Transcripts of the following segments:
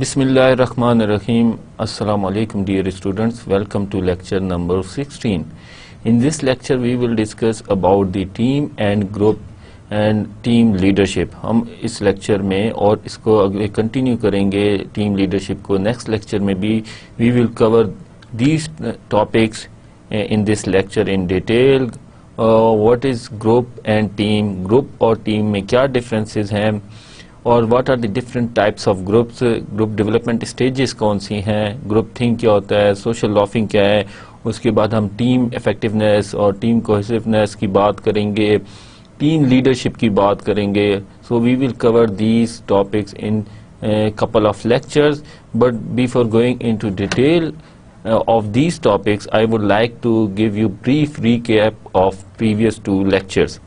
بسم اللہ الرحمن الرحیم السلام علیکم dear students welcome to lecture number sixteen in this lecture we will discuss about the team and group and team leadership ہم اس لیکچر میں اور اس کو اگلے کنٹینیو کریں گے ٹیم لیڈرشپ کو نیکسٹ لیکچر میں بھی we will cover these topics in this lecture in detail what is group and team group اور ٹیم میں کیا ڈفرینسز ہیں اور what are the different types of groups group development stages کون سی ہیں گروپ تھنک کیا ہوتا ہے سوشل لافنگ کیا ہے اس کے بعد ہم ٹیم افیکٹونیس اور ٹیم cohesiveness کی بات کریں گے ٹیم لیڈرشپ کی بات کریں گے so we will cover these topics in couple of but but before going in to detail of I topics I would like to give you brief recap of lectures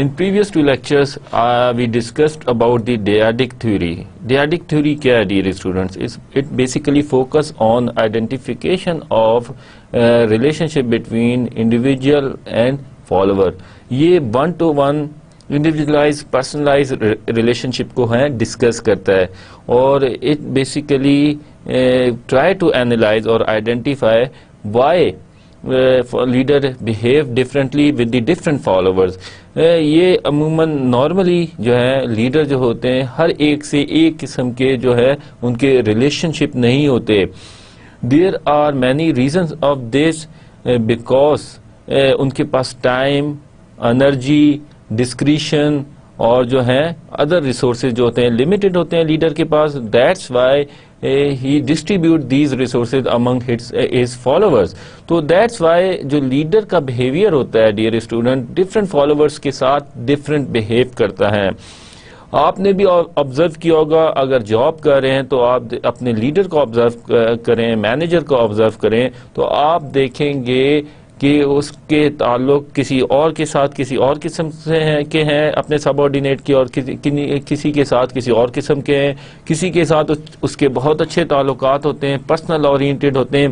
In previous two lectures, uh, we discussed about the dyadic theory. Dyadic theory क्या dear students? is it basically focus on identification of uh, relationship between individual and follower. ये one to one individualized, personalized relationship को है discuss करता है और it basically try to analyze or identify why. Leader behave differently with the different followers یہ عموماً normally جو ہے لیڈر جو ہوتے ہیں ہر ایک سے ایک قسم کے جو ہے ان کے ریلیشن شپ نہیں ہوتے there are many reasons of this because ان کے پاس ٹائم انرجی ڈسکریشن اور جو ہیں ادر ریسورسز جو ہوتے ہیں لمیٹڈ ہوتے ہیں لیڈر کے پاس that's why he distribute these resources among his followers تو دیٹس وائی جو لیڈر کا بہیویئر ہوتا ہے ڈیئر اسٹوڈنٹ ڈفرینٹ فالوورس کے ساتھ ڈفرینٹ بہیو کرتا ہے آپ نے بھی آبزرو کیا ہوگا اگر جاب کر رہے ہیں تو آپ اپنے لیڈر کو آبزرو eh, کریں مینیجر کو آبزرو کریں تو آپ دیکھیں گے کہ اس کے تعلق کسی اور کے ساتھ کسی اور قسم سے ہیں کے ہیں اپنے سب آرڈینیٹ کی اور کسی کے ساتھ کسی اور قسم کے ہیں کسی کے ساتھ اس کے بہت اچھے تعلقات ہوتے ہیں پرسنل اورینٹیڈ ہوتے ہیں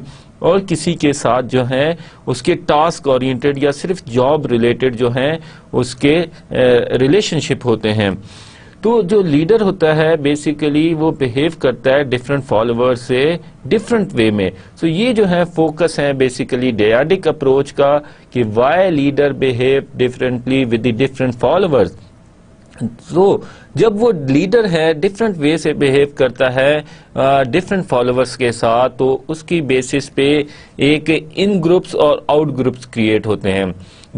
اور کسی کے ساتھ جو ہیں اس کے ٹاسک اورینٹیڈ یا صرف جاب ریلیٹڈ جو ہیں اس کے ریلیشنشپ eh, ہوتے ہیں تو جو لیڈر ہوتا ہے بیسیکلی وہ بہیو کرتا ہے ڈیفرنٹ فالوور سے ڈیفرنٹ وے میں سو یہ جو ہے فوکس ہے بیسیکلی ڈیاڈک اپروچ کا کہ why leader behave differently with different followers تو جب وہ لیڈر ہے ڈفرینٹ وے سے بہیو کرتا ہے ڈفرینٹ فالوورس کے ساتھ تو اس کی بیسس پہ ایک ان گروپس اور آؤٹ گروپس کریٹ ہوتے ہیں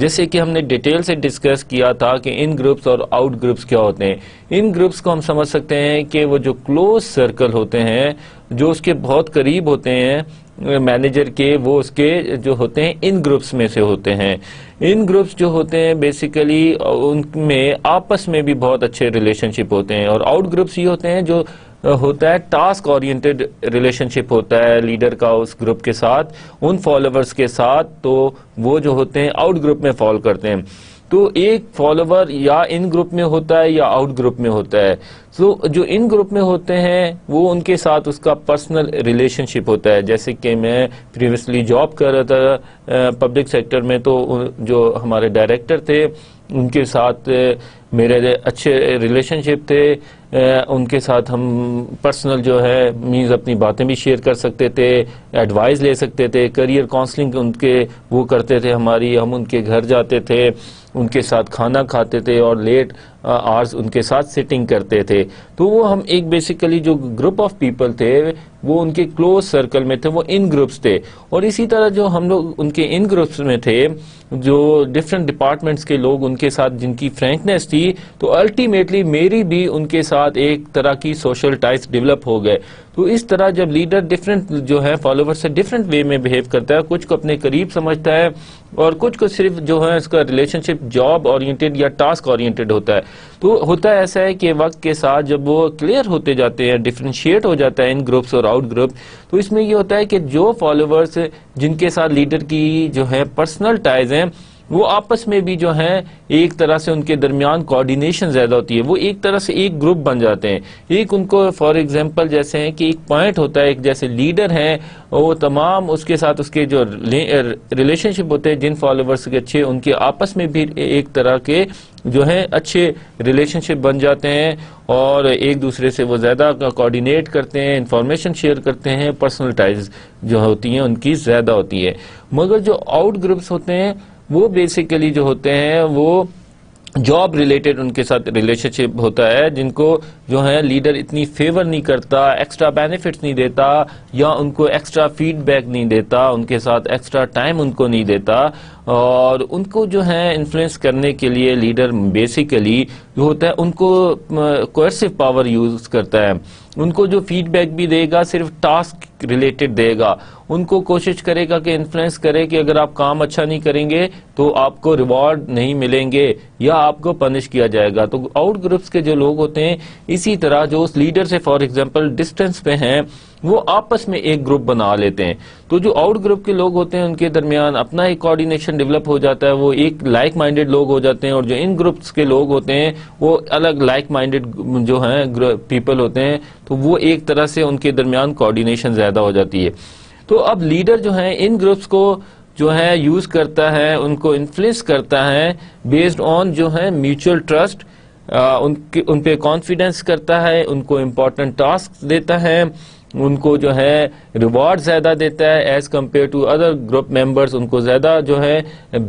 جیسے کہ ہم نے ڈیٹیل سے ڈسکس کیا تھا کہ ان گروپس اور آؤٹ گروپس کیا ہوتے ہیں ان گروپس کو ہم سمجھ سکتے ہیں کہ وہ جو کلوز سرکل ہوتے ہیں جو اس کے بہت قریب ہوتے ہیں مینیجر کے وہ اس کے جو ہوتے ہیں ان گروپس میں سے ہوتے ہیں ان گروپس جو ہوتے ہیں بیسیکلی ان میں آپس میں بھی بہت اچھے ریلیشن شپ ہوتے ہیں اور آؤٹ گروپس یہ ہوتے ہیں جو ہوتا ہے ٹاسک اورینٹڈ ریلیشن شپ ہوتا ہے لیڈر کا اس گروپ کے ساتھ ان فالورز کے ساتھ تو وہ جو ہوتے ہیں آؤٹ گروپ میں فال کرتے ہیں تو ایک فالوور یا ان گروپ میں ہوتا ہے یا آؤٹ گروپ میں ہوتا ہے سو جو ان گروپ میں ہوتے ہیں وہ ان کے ساتھ اس کا پرسنل ریلیشن شپ ہوتا ہے جیسے کہ میں پریویسلی جاب کر رہا تھا پبلک سیکٹر میں تو جو ہمارے ڈائریکٹر تھے ان کے ساتھ میرے اچھے ریلیشن شپ تھے ان کے ساتھ ہم پرسنل جو ہے مینز اپنی باتیں بھی شیئر کر سکتے تھے ایڈوائز لے سکتے تھے کریئر کاؤنسلنگ ان کے وہ کرتے تھے ہماری ہم ان کے گھر جاتے تھے ان کے ساتھ کھانا کھاتے تھے اور لیٹ آرز ان کے ساتھ سٹنگ کرتے تھے تو وہ ہم ایک بیسیکلی جو گروپ آف پیپل تھے وہ ان کے کلوز سرکل میں تھے وہ ان گروپس تھے اور اسی طرح جو ہم لوگ ان کے ان گروپس میں تھے جو ڈفرینٹ ڈپارٹمنٹس کے لوگ ان کے ساتھ جن کی فرینکنیس تھی تھی تو الٹیمیٹلی میری بھی ان کے ساتھ ایک طرح کی سوشل ٹائز ڈیولپ ہو گئے تو اس طرح جب لیڈر ڈیفرنٹ جو ہے فالوور سے ڈیفرنٹ وے میں بہیو کرتا ہے کچھ کو اپنے قریب سمجھتا ہے اور کچھ کو صرف جو ہے اس کا ریلیشنشپ جاب اورینٹیڈ یا ٹاسک اورینٹیڈ ہوتا ہے تو ہوتا ایسا ہے کہ وقت کے ساتھ جب وہ کلیئر ہوتے جاتے ہیں ڈیفرنشیٹ ہو جاتا ہے ان گروپس اور آؤٹ گروپ تو اس میں یہ ہوتا ہے کہ جو فالوورس جن کے ساتھ لیڈر کی جو ہے پرسنل ٹائز ہیں وہ آپس میں بھی جو ہیں ایک طرح سے ان کے درمیان کوارڈینیشن زیادہ ہوتی ہے وہ ایک طرح سے ایک گروپ بن جاتے ہیں ایک ان کو فار ایگزامپل جیسے ہیں کہ ایک پوائنٹ ہوتا ہے ایک جیسے لیڈر ہیں وہ تمام اس کے ساتھ اس کے جو ریلیشن شپ ہوتے ہیں جن فالوورس کے اچھے ان کے آپس میں بھی ایک طرح کے جو ہیں اچھے ریلیشن شپ بن جاتے ہیں اور ایک دوسرے سے وہ زیادہ کوارڈینیٹ کرتے ہیں انفارمیشن شیئر کرتے ہیں پرسنلٹائز جو ہوتی ہیں ان کی زیادہ ہوتی ہے مگر جو آؤٹ گروپس ہوتے ہیں وہ بیسیکلی جو ہوتے ہیں وہ جاب ریلیٹڈ ان کے ساتھ ریلیشن شپ ہوتا ہے جن کو جو ہے لیڈر اتنی فیور نہیں کرتا ایکسٹرا بینیفٹس نہیں دیتا یا ان کو ایکسٹرا فیڈ بیک نہیں دیتا ان کے ساتھ ایکسٹرا ٹائم ان کو نہیں دیتا اور ان کو جو ہے انفلوئنس کرنے کے لیے لیڈر بیسیکلی جو ہوتا ہے ان کو کوئرسو پاور یوز کرتا ہے ان کو جو فیڈ بیک بھی دے گا صرف ٹاسک ریلیٹڈ دے گا ان کو کوشش کرے گا کہ انفلینس کرے کہ اگر آپ کام اچھا نہیں کریں گے تو آپ کو ریوارڈ نہیں ملیں گے یا آپ کو پنش کیا جائے گا تو آؤٹ گروپس کے جو لوگ ہوتے ہیں اسی طرح جو اس لیڈر سے فار ایگزامپل ڈسٹینس پہ ہیں وہ آپس میں ایک گروپ بنا لیتے ہیں تو جو آؤٹ گروپ کے لوگ ہوتے ہیں ان کے درمیان اپنا ایک کارڈینیشن ڈیولپ ہو جاتا ہے وہ ایک لائک مائنڈڈ لوگ ہو جاتے ہیں اور جو ان گروپس کے لوگ ہوتے ہیں وہ الگ لائک مائنڈڈ جو ہیں پیپل ہوتے ہیں تو وہ ایک طرح سے ان کے درمیان کارڈینیشن زیادہ ہو جاتی ہے تو اب لیڈر جو ہیں ان گروپس کو جو ہے یوز کرتا ہے ان کو انفلوئنس کرتا ہے بیسڈ آن جو ہے میوچل ٹرسٹ ان کے ان پہ کانفیڈنس کرتا ہے ان کو امپورٹنٹ ٹاسک دیتا ہے ان کو جو ہے ریوارڈ زیادہ دیتا ہے as compare to other group members ان کو زیادہ جو ہے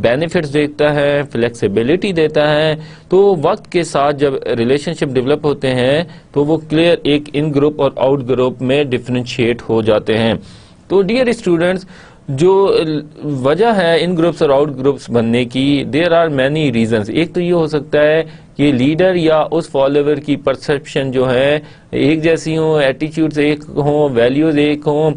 بینیفٹس دیتا ہے فلیکسیبلٹی دیتا ہے تو وقت کے ساتھ جب ریلیشنشپ ڈیولپ ہوتے ہیں تو وہ کلیئر ایک ان گروپ اور آؤٹ گروپ میں ڈفرینشیٹ ہو جاتے ہیں تو ڈیئر اسٹوڈنٹس جو وجہ ہے ان گروپس اور آؤٹ گروپس بننے کی دیر آر مینی ریزنس ایک تو یہ ہو سکتا ہے کہ لیڈر یا اس فالوور کی پرسپشن جو ہے ایک جیسی ہوں ایٹیچیوڈس ایک ہوں ویلیوز ایک ہوں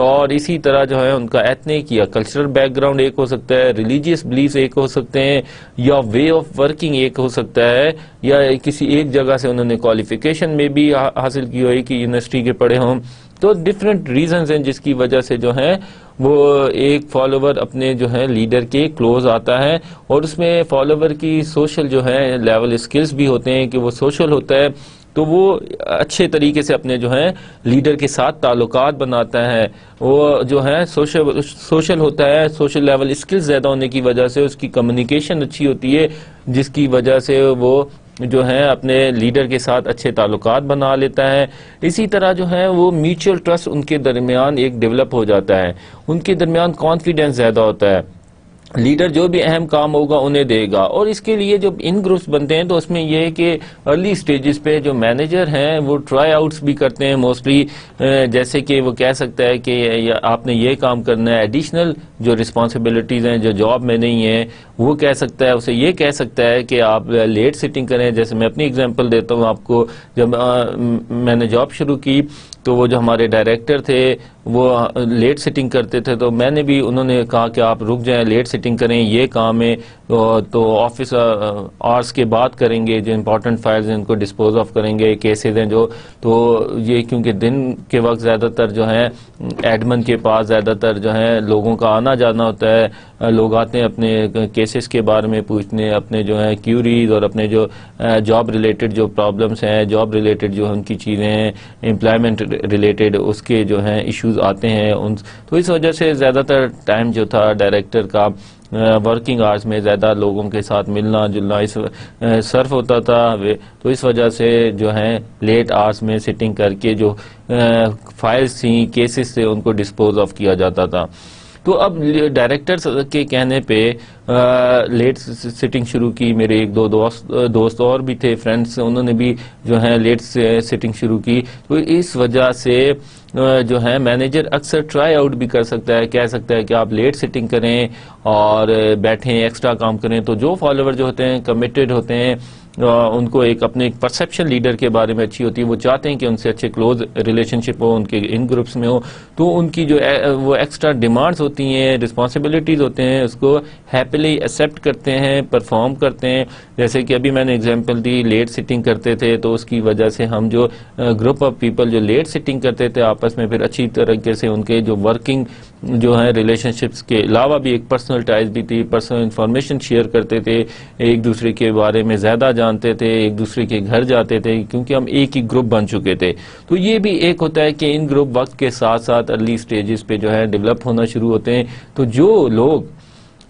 اور اسی طرح جو ہے ان کا ایتھنک کیا کلچرل بیک گراؤنڈ ایک ہو سکتا ہے ریلیجیس بلیف ایک ہو سکتے ہیں یا وے آف ورکنگ ایک ہو سکتا ہے یا کسی ایک جگہ سے انہوں نے کوالیفیکیشن میں بھی حاصل کی ہوئی کہ یونیورسٹی کے پڑھے ہوں تو ڈیفرنٹ ریزنز ہیں جس کی وجہ سے جو ہیں وہ ایک فالوور اپنے جو ہیں لیڈر کے کلوز آتا ہے اور اس میں فالوور کی سوشل جو ہے لیول سکلز بھی ہوتے ہیں کہ وہ سوشل ہوتا ہے تو وہ اچھے طریقے سے اپنے جو ہیں لیڈر کے ساتھ تعلقات بناتا ہے وہ جو ہے سوشل سوشل ہوتا ہے سوشل لیول اسکلز زیادہ ہونے کی وجہ سے اس کی کمیونیکیشن اچھی ہوتی ہے جس کی وجہ سے وہ جو ہیں اپنے لیڈر کے ساتھ اچھے تعلقات بنا لیتا ہے اسی طرح جو ہے وہ میوچل ٹرسٹ ان کے درمیان ایک ڈیولپ ہو جاتا ہے ان کے درمیان کانفیڈنس زیادہ ہوتا ہے لیڈر جو بھی اہم کام ہوگا انہیں دے گا اور اس کے لیے جب ان گروپس بنتے ہیں تو اس میں یہ ہے کہ ارلی سٹیجز پہ جو مینیجر ہیں وہ ٹرائی آؤٹس بھی کرتے ہیں موسٹلی جیسے کہ وہ کہہ سکتا ہے کہ آپ نے یہ کام کرنا ہے ایڈیشنل جو رسپانسبلٹیز ہیں جو جاب میں نہیں ہیں وہ کہہ سکتا ہے اسے یہ کہہ سکتا ہے کہ آپ لیٹ سٹنگ کریں جیسے میں اپنی اگزامپل دیتا ہوں آپ کو جب میں نے جاب شروع کی تو وہ جو ہمارے ڈائریکٹر تھے وہ لیٹ سٹنگ کرتے تھے تو میں نے بھی انہوں نے کہا کہ آپ رک جائیں لیٹ سٹنگ کریں یہ کام ہے تو آفس آرس uh, کے بعد کریں گے جو امپورٹنٹ فائلز ہیں ان کو ڈسپوز آف کریں گے کیسز ہیں جو تو یہ کیونکہ دن کے وقت زیادہ تر جو ہیں ایڈمن کے پاس زیادہ تر جو ہیں لوگوں کا آنا جانا ہوتا ہے لوگ آتے ہیں اپنے کیسز کے بارے میں پوچھنے اپنے جو ہیں کیوریز اور اپنے جو جاب uh, ریلیٹڈ جو پرابلمس ہیں جاب ریلیٹڈ جو ان کی چیزیں ہیں امپلائمنٹ ریلیٹڈ اس کے جو ہیں ایشوز آتے ہیں ان تو اس وجہ سے زیادہ تر ٹائم جو تھا ڈائریکٹر کا ورکنگ آرز میں زیادہ لوگوں کے ساتھ ملنا جلنا اس ہوتا تھا تو اس وجہ سے جو ہیں لیٹ آرز میں سٹنگ کر کے جو فائلز تھیں کیسز تھے ان کو ڈسپوز آف کیا جاتا تھا تو اب ڈائریکٹر کے کہنے پہ لیٹ سٹنگ شروع کی میرے ایک دو دوست دوست اور بھی تھے فرینڈس انہوں نے بھی جو ہیں لیٹ سٹنگ شروع کی تو اس وجہ سے جو ہے مینیجر اکثر ٹرائی آؤٹ بھی کر سکتا ہے کہہ سکتا ہے کہ آپ لیٹ سٹنگ کریں اور بیٹھیں ایکسٹرا کام کریں تو جو فالوور جو ہوتے ہیں کمیٹڈ ہوتے ہیں ان کو ایک اپنے ایک پرسپشن لیڈر کے بارے میں اچھی ہوتی ہے وہ چاہتے ہیں کہ ان سے اچھے کلوز ریلیشن شپ ان کے ان گروپس میں ہو تو ان کی جو وہ ایکسٹرا ڈیمانڈز ہوتی ہیں رسپانسبلٹیز ہوتے ہیں اس کو ہیپیلی ایکسیپٹ کرتے ہیں پرفارم کرتے ہیں جیسے کہ ابھی میں نے ایگزامپل لیٹ سٹنگ کرتے تھے تو اس کی وجہ سے ہم جو گروپ آف پیپل جو لیٹ سٹنگ کرتے تھے آپس میں پھر اچھی طریقے سے ان کے جو ورکنگ جو ہیں ریلیشن شپس کے علاوہ بھی ایک پرسنل ٹائز بھی تھی پرسنل انفارمیشن شیئر کرتے تھے ایک دوسرے کے بارے میں زیادہ جان جانتے تھے ایک دوسرے کے گھر جاتے تھے کیونکہ ہم ایک ہی گروپ بن چکے تھے تو یہ بھی ایک ہوتا ہے کہ ان گروپ وقت کے ساتھ ساتھ ارلی سٹیجز پہ جو ہے ڈیولپ ہونا شروع ہوتے ہیں تو جو لوگ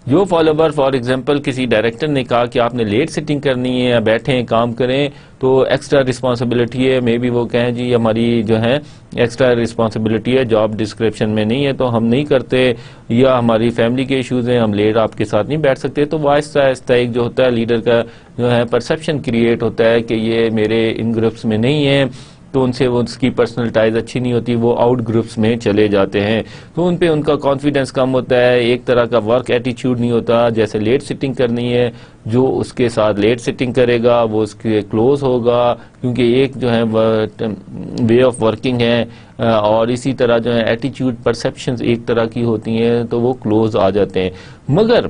جو فالوور فار ایگزامپل کسی ڈائریکٹر نے کہا کہ آپ نے لیٹ سٹنگ کرنی ہے یا بیٹھیں کام کریں تو ایکسٹرا رسپانسبلٹی ہے مے بی وہ کہیں جی ہماری جو ہے ایکسٹرا رسپانسبلٹی ہے جاب ڈسکرپشن میں نہیں ہے تو ہم نہیں کرتے یا ہماری فیملی کے ایشوز ہیں ہم لیٹ آپ کے ساتھ نہیں بیٹھ سکتے تو وہ آہستہ آہستہ ایک جو ہوتا ہے لیڈر کا جو ہے پرسپشن کریٹ ہوتا ہے کہ یہ میرے ان گروپس میں نہیں ہیں تو ان سے اس کی پرسنل ٹائز اچھی نہیں ہوتی وہ آؤٹ گروپس میں چلے جاتے ہیں تو ان پہ ان کا کانفیڈنس کم ہوتا ہے ایک طرح کا ورک ایٹیچیوڈ نہیں ہوتا جیسے لیٹ سٹنگ کرنی ہے جو اس کے ساتھ لیٹ سٹنگ کرے گا وہ اس کے کلوز ہوگا کیونکہ ایک جو ہے وے آف ورکنگ ہے اور اسی طرح جو ہے ایٹیچیوڈ پرسپشنز ایک طرح کی ہوتی ہیں تو وہ کلوز آ جاتے ہیں مگر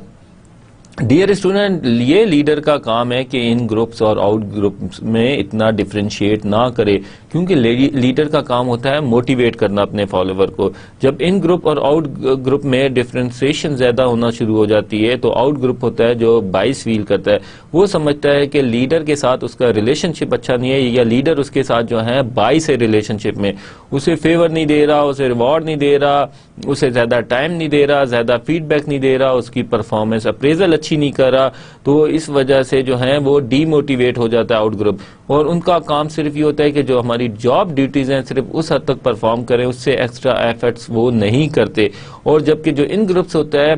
ڈیئر اسٹوڈنٹ یہ لیڈر کا کام ہے کہ ان گروپس اور آؤٹ گروپس میں اتنا ڈفرینشیٹ نہ کرے کیونکہ لیڈر کا کام ہوتا ہے موٹیویٹ کرنا اپنے فالوور کو جب ان گروپ اور آؤٹ گروپ میں ڈفرینسیشن زیادہ ہونا شروع ہو جاتی ہے تو آؤٹ گروپ ہوتا ہے جو بائیس فیل کرتا ہے وہ سمجھتا ہے کہ لیڈر کے ساتھ اس کا ریلیشن شپ اچھا نہیں ہے یا لیڈر اس کے ساتھ جو ہے بائیس ہے ریلیشن شپ میں اسے فیور نہیں دے رہا اسے ریوارڈ نہیں دے رہا اسے زیادہ ٹائم نہیں دے رہا زیادہ فیڈ بیک نہیں دے دے رہا اس کی پرفارمنس اپریزل اچھی نہیں کر رہا تو اس وجہ سے جو ہے وہ ڈی موٹیویٹ ہو جاتا ہے آؤٹ گروپ اور ان کا کام صرف یہ ہوتا ہے کہ جو ہماری جاب ڈیوٹیز ہیں صرف اس حد تک پرفارم کریں اس سے ایکسٹرا ایفرٹس وہ نہیں کرتے اور جبکہ جو ان گروپس ہوتا ہے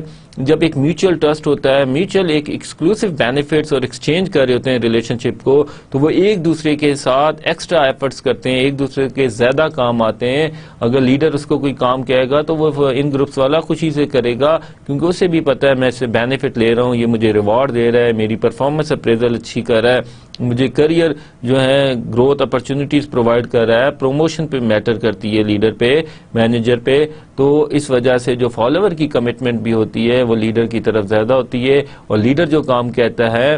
جب ایک میوچل ٹرسٹ ہوتا ہے میوچل ایکسکلوسیو بینیفٹس اور ایکسچینج کر رہے ہوتے ہیں ریلیشن شپ کو تو وہ ایک دوسرے کے ساتھ ایکسٹرا ایفرٹس کرتے ہیں ایک دوسرے کے زیادہ کام آتے ہیں اگر لیڈر اس کو کوئی کام کہے گا تو وہ ان گروپس والا خوشی سے کرے گا کیونکہ اسے بھی پتہ ہے میں اسے بینیفٹ لے رہا ہوں یہ مجھے ریوارڈ دے رہا ہے میری پرفارمنس اپریزل اچھی کر رہا ہے مجھے کریئر جو ہے گروتھ اپرچنٹیز پرووائڈ کر رہا ہے پروموشن پہ میٹر کرتی ہے لیڈر پہ مینیجر پہ تو اس وجہ سے جو فالوور کی کمٹمنٹ بھی ہوتی ہے وہ لیڈر کی طرف زیادہ ہوتی ہے اور لیڈر جو کام کہتا ہے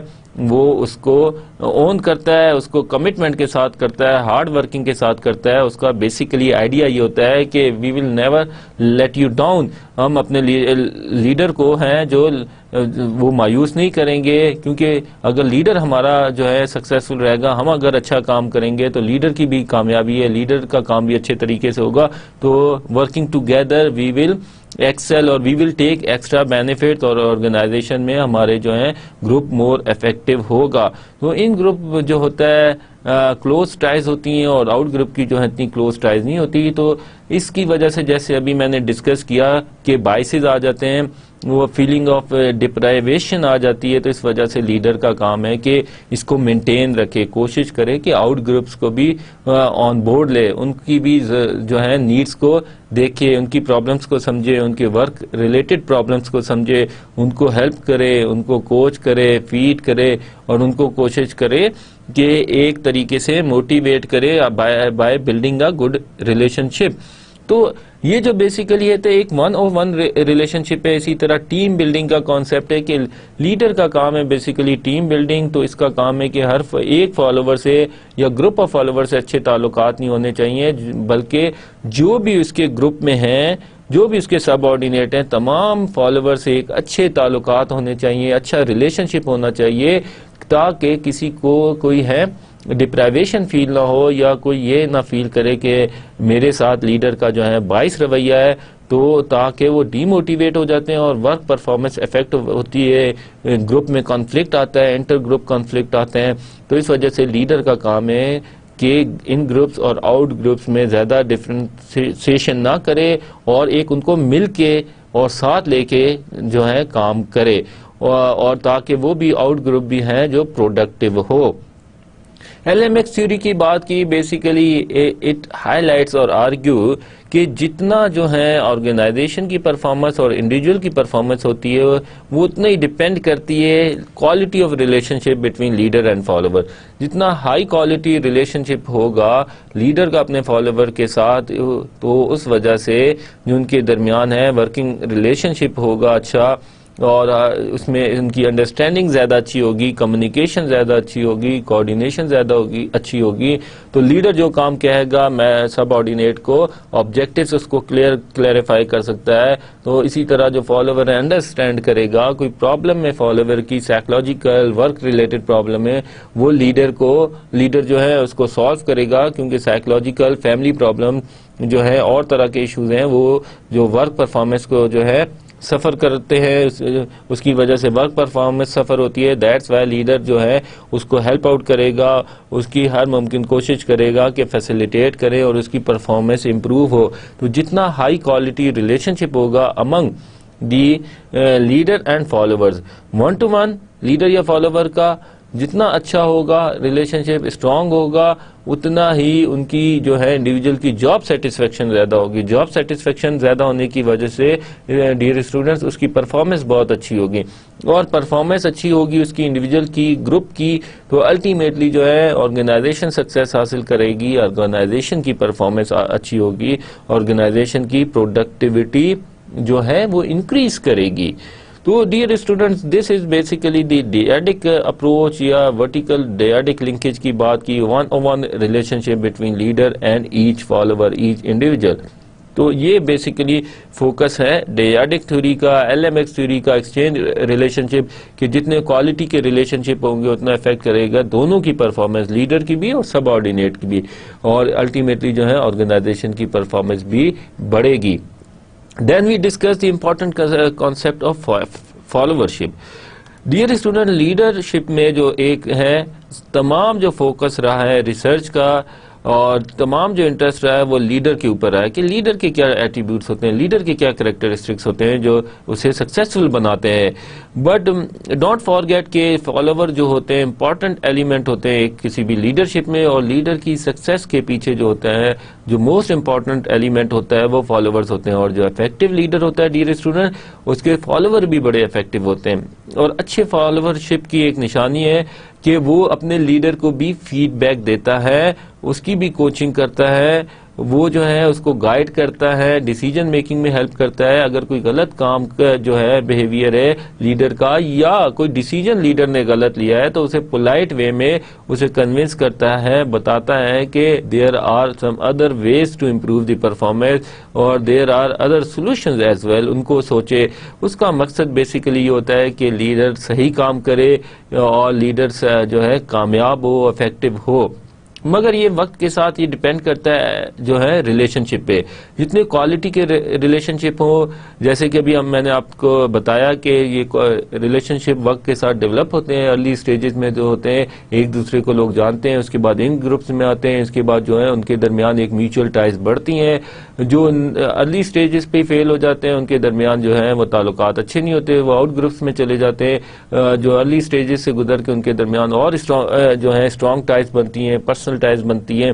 وہ اس کو اون کرتا ہے اس کو کمٹمنٹ کے ساتھ کرتا ہے ہارڈ ورکنگ کے ساتھ کرتا ہے اس کا بیسیکلی آئیڈیا یہ ہوتا ہے کہ we will never let you down ہم اپنے لیڈر کو ہیں جو وہ مایوس نہیں کریں گے کیونکہ اگر لیڈر ہمارا جو ہے سکسیزفل رہے گا ہم اگر اچھا کام کریں گے تو لیڈر کی بھی کامیابی ہے لیڈر کا کام بھی اچھے طریقے سے ہوگا تو working together we will excel اور we will take extra benefit اور آرگنائزیشن میں ہمارے جو ہیں گروپ مور افیکٹو ہوگا تو ان گروپ جو ہوتا ہے کلوز ٹائز ہوتی ہیں اور آؤٹ گروپ کی جو ہے اتنی کلوز ٹائز نہیں ہوتی تو اس کی وجہ سے جیسے ابھی میں نے ڈسکس کیا کہ بائسز آ جاتے ہیں وہ فیلنگ آف ڈپرائیویشن آ جاتی ہے تو اس وجہ سے لیڈر کا کام ہے کہ اس کو مینٹین رکھے کوشش کرے کہ آؤٹ گروپس کو بھی آن uh, بورڈ لے ان کی بھی uh, جو ہے نیڈس کو دیکھے ان کی پرابلمس کو سمجھے ان کے ورک ریلیٹڈ پرابلمس کو سمجھے ان کو ہیلپ کرے ان کو کوچ کرے فیڈ کرے اور ان کو کوشش کرے کہ ایک طریقے سے موٹیویٹ کرے by building a good relationship تو یہ جو بیسیکلی ہے تو ایک one on one relationship ہے اسی طرح ٹیم بلڈنگ کا کانسیپٹ ہے کہ لیڈر کا کام ہے بیسیکلی ٹیم بلڈنگ تو اس کا کام ہے کہ ہر ایک فالوور سے یا گروپ آف فالوور سے اچھے تعلقات نہیں ہونے چاہیے بلکہ جو بھی اس کے گروپ میں ہیں جو بھی اس کے سب آرڈینیٹ ہیں تمام فالوور سے ایک اچھے تعلقات ہونے چاہیے اچھا ریلیشن شپ ہونا چاہیے تاکہ کسی کو کوئی ہے ڈپرائیویشن فیل نہ ہو یا کوئی یہ نہ فیل کرے کہ میرے ساتھ لیڈر کا جو ہے باعث رویہ ہے تو تاکہ وہ ڈی موٹیویٹ ہو جاتے ہیں اور ورک پرفارمنس افیکٹ ہوتی ہے گروپ میں کانفلکٹ آتا ہے انٹر گروپ کانفلکٹ آتے ہیں تو اس وجہ سے لیڈر کا کام ہے کہ ان گروپس اور آؤٹ گروپس میں زیادہ ڈفرینسیشن نہ کرے اور ایک ان کو مل کے اور ساتھ لے کے جو ہے کام کرے اور تاکہ وہ بھی آؤٹ گروپ بھی ہیں جو پروڈکٹیو ہو ایل ایم ایکس تھیوری کی بات کی بیسیکلی اٹ ہائی لائٹس اور آرگیو کہ جتنا جو ہے آرگنائزیشن کی پرفارمنس اور انڈیجول کی پرفارمنس ہوتی ہے وہ اتنا ہی ڈیپینڈ کرتی ہے quality of relationship between leader and follower جتنا ہائی کوالٹی ریلیشن شپ ہوگا لیڈر کا اپنے فالوور کے ساتھ تو اس وجہ سے جو ان کے درمیان ہے ورکنگ ریلیشن شپ ہوگا اچھا اور اس میں ان کی انڈرسٹینڈنگ زیادہ اچھی ہوگی کمیونیکیشن زیادہ اچھی ہوگی کوارڈینیشن زیادہ ہوگی اچھی ہوگی تو لیڈر جو کام کہے گا میں سب آرڈینیٹ کو اوبجیکٹیوز اس کو کلیئر کلیریفائی کر سکتا ہے تو اسی طرح جو فالوور ہے انڈرسٹینڈ کرے گا کوئی پرابلم میں فالوور کی سائیکلوجیکل ورک ریلیٹڈ پرابلم ہے وہ لیڈر کو لیڈر جو ہے اس کو سالف کرے گا کیونکہ سائیکلوجیکل فیملی پرابلم جو ہے اور طرح کے ایشوز ہیں وہ جو ورک پرفارمنس کو جو ہے سفر کرتے ہیں اس کی وجہ سے ورک پرفارمنس سفر ہوتی ہے دیٹس وائی لیڈر جو ہے اس کو ہیلپ آؤٹ کرے گا اس کی ہر ممکن کوشش کرے گا کہ فیسیلیٹیٹ کرے اور اس کی پرفارمنس امپروو ہو تو جتنا ہائی کوالٹی ریلیشن شپ ہوگا among the leader and followers one to one leader یا فالوور کا جتنا اچھا ہوگا ریلیشن شپ اسٹرانگ ہوگا اتنا ہی ان کی جو ہے انڈیویجل کی جاب سیٹسفیکشن زیادہ ہوگی جاب سیٹسفیکشن زیادہ ہونے کی وجہ سے ڈیئر اسٹوڈنٹس اس کی پرفارمنس بہت اچھی ہوگی اور پرفارمنس اچھی ہوگی اس کی انڈیویجل کی گروپ کی تو الٹیمیٹلی جو ہے آرگنائزیشن سکسیس حاصل کرے گی آرگنائزیشن کی پرفارمنس اچھی ہوگی آرگنائزیشن کی پروڈکٹیوٹی جو ہے وہ انکریز کرے گی تو dear students this is basically the dyadic approach یا ورٹیکل ڈیڈک لنکیج کی بات کی one on one relationship between leader and each follower each individual تو یہ بیسیکلی فوکس ہے ڈیاڈک تھیوری کا ایل ایم ایکس تھیوری کا exchange relationship کہ جتنے کوالٹی کے ریلیشن شپ ہوں گے اتنا افیکٹ کرے گا دونوں کی پرفارمنس لیڈر کی بھی اور سب آرڈینیٹ کی بھی اور الٹیمیٹلی جو ہے آرگنائزیشن کی پرفارمنس بھی بڑھے گی then we discuss the important concept of followership dear student leadership میں جو ایک ہے تمام جو فوکس رہا ہے ریسرچ کا اور تمام جو انٹرسٹ رہا ہے وہ لیڈر کے اوپر رہا ہے کہ لیڈر کے کیا ایٹیبیوٹس ہوتے ہیں لیڈر کے کیا کریکٹرسٹکس ہوتے ہیں جو اسے سکسیزفل بناتے ہیں بٹ ڈونٹ فار گیٹ کہ فالوور جو ہوتے ہیں امپورٹنٹ ایلیمنٹ ہوتے ہیں کسی بھی لیڈرشپ میں اور لیڈر کی سکسیس کے پیچھے جو ہوتا ہے جو موسٹ امپورٹنٹ ایلیمنٹ ہوتا ہے وہ فالوورز ہوتے ہیں اور جو افیکٹو لیڈر ہوتا ہے ڈیئر اسٹوڈنٹ اس کے فالوور بھی بڑے افیکٹو ہوتے ہیں اور اچھے فالوور شپ کی ایک نشانی ہے کہ وہ اپنے لیڈر کو بھی فیڈ بیک دیتا ہے اس کی بھی کوچنگ کرتا ہے وہ جو ہے اس کو گائیڈ کرتا ہے ڈیسیجن میکنگ میں ہیلپ کرتا ہے اگر کوئی غلط کام کا جو ہے بیہیویئر ہے لیڈر کا یا کوئی ڈیسیجن لیڈر نے غلط لیا ہے تو اسے پولائٹ وے میں اسے کنونس کرتا ہے بتاتا ہے کہ there are some other ways to improve the performance اور there are other solutions as well ان کو سوچے اس کا مقصد بیسیکلی یہ ہوتا ہے کہ لیڈر صحیح کام کرے اور لیڈر جو ہے کامیاب ہو افیکٹیو ہو مگر یہ وقت کے ساتھ یہ ڈیپینڈ کرتا ہے جو ہے ریلیشن شپ پہ جتنے کوالٹی کے ریلیشن شپ جیسے کہ ابھی ہم میں نے آپ کو بتایا کہ یہ ریلیشن شپ وقت کے ساتھ ڈیولپ ہوتے ہیں ارلی سٹیجز میں جو ہوتے ہیں ایک دوسرے کو لوگ جانتے ہیں اس کے بعد ان گروپس میں آتے ہیں اس کے بعد جو ہیں ان کے درمیان ایک میچول ٹائز بڑھتی ہیں جو ارلی سٹیجز پہ فیل ہو جاتے ہیں ان کے درمیان جو ہے وہ تعلقات اچھے نہیں ہوتے وہ آؤٹ گروپس میں چلے جاتے ہیں جو ارلی سٹیجز سے گزر کے ان کے درمیان اور جو ہے اسٹرانگ ٹائز بنتی ہیں پرسنل پرسنلٹائز بنتی ہیں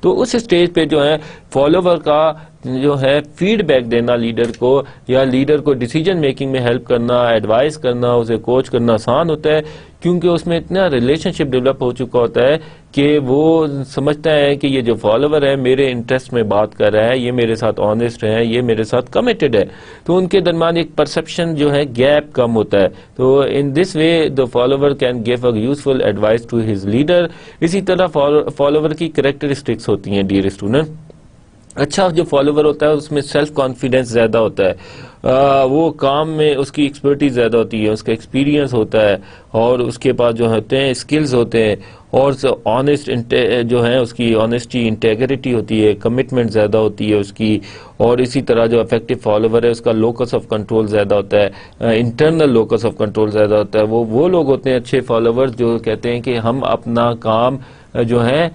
تو اس اسٹیج پہ جو ہے فالوور کا جو ہے فیڈ بیک دینا لیڈر کو یا لیڈر کو ڈیسیجن میکنگ میں ہیلپ کرنا ایڈوائز کرنا اسے کوچ کرنا آسان ہوتا ہے کیونکہ اس میں اتنا ریلیشن شپ ڈیولپ ہو چکا ہوتا ہے کہ وہ سمجھتا ہے کہ یہ جو فالوور ہے میرے انٹرسٹ میں بات کر رہا ہے یہ میرے ساتھ آنیسٹ ہے یہ میرے ساتھ کمیٹڈ ہے تو ان کے درمیان ایک پرسپشن جو ہے گیپ کم ہوتا ہے تو in this way the follower can give a useful advice to his leader اسی طرح فالوور کی کریکٹرسٹکس ہوتی ہیں ڈیئر اسٹوڈنٹ اچھا جو فالوور ہوتا ہے اس میں سیلف کانفیڈنس زیادہ ہوتا ہے وہ کام میں اس کی ایکسپرٹی زیادہ ہوتی ہے اس کا ایکسپیرینس ہوتا ہے اور اس کے پاس جو ہوتے ہیں اسکلز ہوتے ہیں اور آنیسٹ جو ہیں اس کی آنیسٹی انٹیگریٹی ہوتی ہے کمٹمنٹ زیادہ ہوتی ہے اس کی اور اسی طرح جو افیکٹو فالوور ہے اس کا لوکس آف کنٹرول زیادہ ہوتا ہے انٹرنل لوکس آف کنٹرول زیادہ ہوتا ہے وہ وہ لوگ ہوتے ہیں اچھے فالوورز جو کہتے ہیں کہ ہم اپنا کام جو ہیں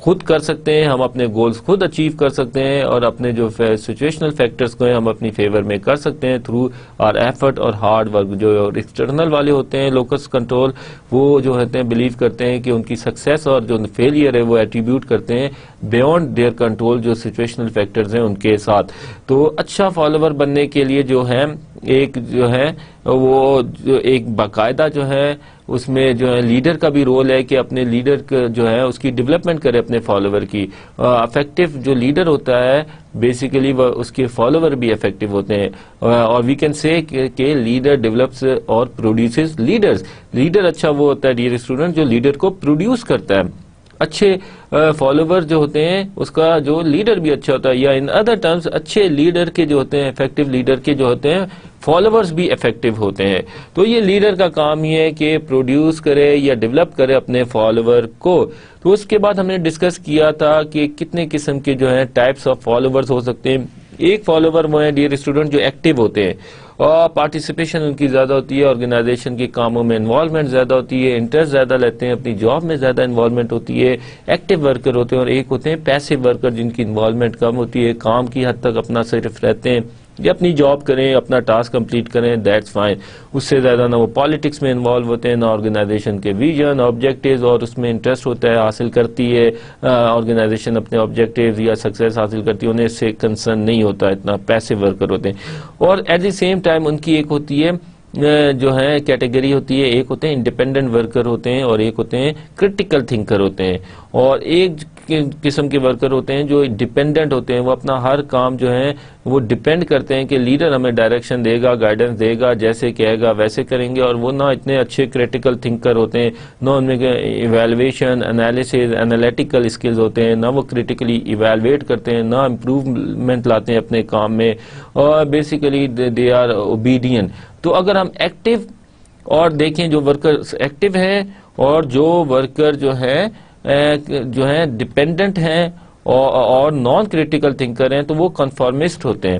خود کر سکتے ہیں ہم اپنے گولز خود اچیو کر سکتے ہیں اور اپنے جو سچویشنل فیکٹرز کو ہم اپنی فیور میں کر سکتے ہیں تھرو آر ایفرٹ اور ہارڈ ورک جو ایکسٹرنل والے ہوتے ہیں لوکس کنٹرول وہ جو ہوتے ہیں بلیو کرتے ہیں کہ ان کی سکسیس اور جو فیلئر ہے وہ ایٹریبیوٹ کرتے ہیں بیونڈ دیئر کنٹرول جو سچویشنل فیکٹرز ہیں ان کے ساتھ تو اچھا فالوور بننے کے لیے جو ہے ایک جو ہے وہ ایک باقاعدہ جو ہے اس میں جو ہے لیڈر کا بھی رول ہے کہ اپنے لیڈر جو ہے اس کی ڈیولپمنٹ کرے اپنے فالوور کی افیکٹو جو لیڈر ہوتا ہے بیسیکلی وہ اس کے فالوور بھی افیکٹو ہوتے ہیں اور وی کین سے کہ لیڈر ڈیولپس اور پروڈیوسز لیڈرز لیڈر اچھا وہ ہوتا ہے جو لیڈر کو پروڈیوس کرتا ہے اچھے فالوور جو ہوتے ہیں اس کا جو لیڈر بھی اچھا ہوتا ہے یا ان ادر ٹرمز اچھے لیڈر کے جو ہوتے ہیں افیکٹو لیڈر کے جو ہوتے ہیں فالوورز بھی افیکٹو ہوتے ہیں تو یہ لیڈر کا کام یہ کہ پروڈیوس کرے یا ڈیولپ کرے اپنے فالوور کو تو اس کے بعد ہم نے ڈسکس کیا تھا کہ کتنے قسم کے جو ہیں ٹائپس آف فالوورز ہو سکتے ہیں ایک فالوور وہ ہیں ڈیئر اسٹوڈنٹ جو ایکٹیو ہوتے ہیں پارٹیسپیشن ان کی زیادہ ہوتی ہے آرگنائزیشن کے کاموں میں انوالومنٹ زیادہ ہوتی ہے انٹرسٹ زیادہ لیتے ہیں اپنی جاب میں زیادہ انوالومنٹ ہوتی ہے ایکٹیو ورکر ہوتے ہیں اور ایک ہوتے ہیں پیسیو ورکر جن کی انوالومنٹ کم ہوتی ہے کام کی حد تک اپنا صرف رہتے ہیں اپنی جاب کریں اپنا ٹاسک کمپلیٹ کریں دیٹس فائن اس سے زیادہ نہ وہ پالیٹکس میں انوالو ہوتے ہیں نہ آرگنائزیشن کے ویژن آبجیکٹیوز اور اس میں انٹرسٹ ہوتا ہے حاصل کرتی ہے آرگنائزیشن اپنے آبجیکٹیوز یا سکسیس حاصل کرتی ہے انہیں اس سے کنسرن نہیں ہوتا اتنا پیسے ورکر ہوتے ہیں اور ایٹ دی سیم ٹائم ان کی ایک ہوتی ہے جو ہے کیٹیگری ہوتی ہے ایک ہوتے ہیں انڈیپینڈنٹ ورکر ہوتے ہیں اور ایک ہوتے ہیں کرٹیکل تھنکر ہوتے ہیں اور ایک قسم کے ورکر ہوتے ہیں جو ڈیپینڈنٹ ہوتے ہیں وہ اپنا ہر کام جو ہیں وہ ڈیپینڈ کرتے ہیں کہ لیڈر ہمیں ڈائریکشن دے گا گائیڈنس دے گا جیسے کہے گا ویسے کریں گے اور وہ نہ اتنے اچھے کریٹیکل تھنکر ہوتے ہیں نہ ان میں ایویلویشن ہوتے ہیں نہ وہ کریٹیکلی ایویلویٹ کرتے ہیں نہ امپروومنٹ لاتے ہیں اپنے کام میں اور بیسیکلی دے آر اوبیڈین تو اگر ہم ایکٹیو اور دیکھیں جو ورکر ایکٹیو ہیں اور جو ورکر جو ہیں جو ہیں ڈیپینڈنٹ ہیں اور نان کریٹیکل تھنکر ہیں تو وہ کنفارمسٹ ہوتے ہیں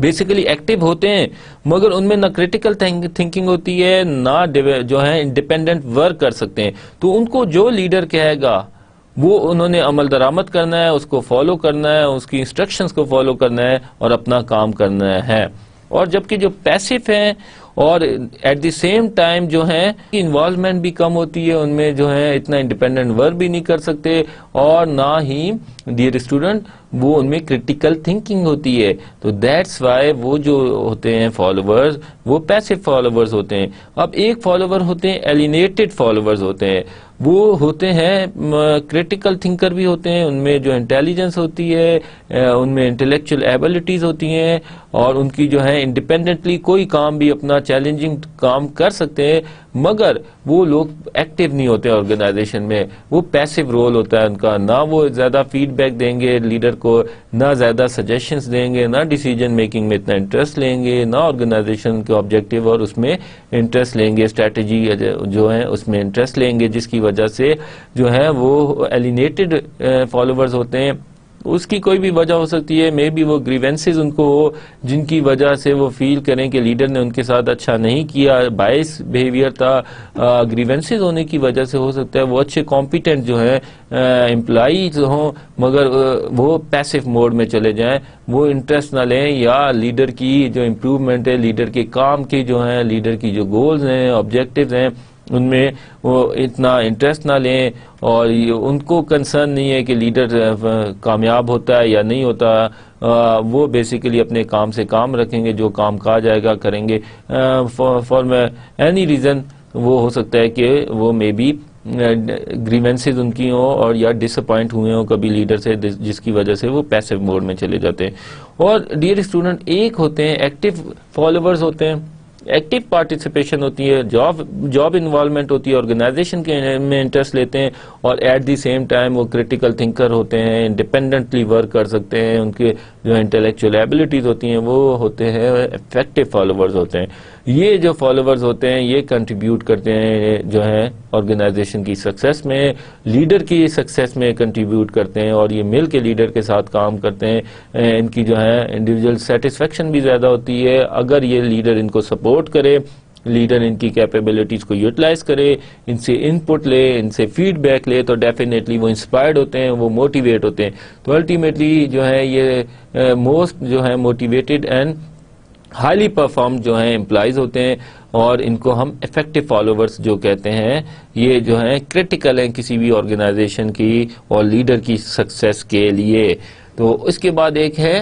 بیسیکلی ایکٹیو ہوتے ہیں مگر ان میں نہ کریٹیکل تھنکنگ ہوتی ہے نہ جو ہیں انڈیپینڈنٹ ورک کر سکتے ہیں تو ان کو جو لیڈر کہے گا وہ انہوں نے عمل درآمد کرنا ہے اس کو فالو کرنا ہے اس کی انسٹرکشنز کو فالو کرنا ہے اور اپنا کام کرنا ہے اور جبکہ جو پیسف ہیں اور ایٹ دی سیم ٹائم جو ہیں انوالومنٹ بھی کم ہوتی ہے ان میں جو ہے اتنا انڈیپینڈنٹ ورک بھی نہیں کر سکتے اور نہ ہی دیئر اسٹوڈنٹ وہ ان میں کرٹیکل تھنکنگ ہوتی ہے تو دیٹس وائی وہ جو ہوتے ہیں فالوورز وہ پیسو فالوورز ہوتے ہیں اب ایک فالوور ہوتے ہیں ایلینیٹڈ فالوورز ہوتے ہیں وہ ہوتے ہیں کریٹیکل تھنکر بھی ہوتے ہیں ان میں جو انٹیلیجنس ہوتی ہے ان میں انٹیلیکچل ایبلٹیز ہوتی ہیں اور ان کی جو ہے انڈیپینڈنٹلی کوئی کام بھی اپنا چیلنجنگ کام کر سکتے ہیں مگر وہ لوگ ایکٹیو نہیں ہوتے آرگنائزیشن میں وہ پیسو رول ہوتا ہے ان کا نہ وہ زیادہ فیڈ بیک دیں گے لیڈر کو نہ زیادہ سجیشنز دیں گے نہ ڈیسیجن میکنگ میں اتنا انٹرسٹ لیں گے نہ آرگنائزیشن کے آبجیکٹیو اور اس میں انٹرسٹ لیں گے اسٹریٹجی جو ہیں اس میں انٹرسٹ لیں گے جس کی وجہ سے جو ہیں وہ الینیٹڈ فالوورز eh, ہوتے ہیں اس کی کوئی بھی وجہ ہو سکتی ہے مے بی وہ گریونسز ان کو ہو جن کی وجہ سے وہ فیل کریں کہ لیڈر نے ان کے ساتھ اچھا نہیں کیا بائیس بیہیویئر تھا گریونسز ہونے کی وجہ سے ہو سکتا ہے وہ اچھے کامپیٹنٹ جو ہیں امپلائیز ہوں مگر وہ پیسو موڈ میں چلے جائیں وہ انٹرسٹ نہ لیں یا لیڈر کی جو امپروومنٹ ہے لیڈر کے کام کے جو ہیں لیڈر کی جو گولز ہیں اوبجیکٹیوز ہیں ان میں وہ اتنا انٹرسٹ نہ لیں اور ان کو کنسرن نہیں ہے کہ لیڈر کامیاب ہوتا ہے یا نہیں ہوتا وہ بیسیکلی اپنے کام سے کام رکھیں گے جو کام کہا جائے گا کریں گے فار اینی ریزن وہ ہو سکتا ہے کہ وہ مے بی گریونسز ان کی ہوں اور یا ڈس اپوائنٹ ہوئے ہوں کبھی لیڈر سے جس کی وجہ سے وہ پیسو موڈ میں چلے جاتے ہیں اور ڈیئر اسٹوڈنٹ ایک ہوتے ہیں ایکٹیو فالوورز ہوتے ہیں ایکٹیو پارٹیسپیشن ہوتی ہے جاب جاب انوالومنٹ ہوتی ہے آرگنائزیشن کے میں انٹرسٹ لیتے ہیں اور ایٹ دی سیم ٹائم وہ کریٹیکل تھنکر ہوتے ہیں انڈیپینڈنٹلی ورک کر سکتے ہیں ان کے جو انٹیلیکچول ایبلٹیز ہوتی ہیں وہ ہوتے ہیں ایفیکٹیو فالوورز ہوتے ہیں یہ جو فالوورز ہوتے ہیں یہ کنٹریبیوٹ کرتے ہیں جو ہیں آرگنائزیشن کی سکسس میں لیڈر کی سکسس میں کنٹریبیوٹ کرتے ہیں اور یہ مل کے لیڈر کے ساتھ کام کرتے ہیں ان کی جو ہے انڈیویجل سیٹسفیکشن بھی زیادہ ہوتی ہے اگر یہ لیڈر ان کو سپورٹ کرے لیڈر ان کی کیپیبلیٹیز کو یوٹیلائز کرے ان سے ان پٹ لے ان سے فیڈ بیک لے تو ڈیفینیٹلی وہ انسپائرڈ ہوتے ہیں وہ موٹیویٹ ہوتے ہیں تو الٹیمیٹلی جو ہے یہ موسٹ جو ہے موٹیویٹڈ اینڈ ہائیلی پرفارم جو ہیں امپلائیز ہوتے ہیں اور ان کو ہم افیکٹو فالوورز جو کہتے ہیں یہ جو ہیں کریٹیکل ہیں کسی بھی آرگنائزیشن کی اور لیڈر کی سکسیس کے لیے تو اس کے بعد ایک ہے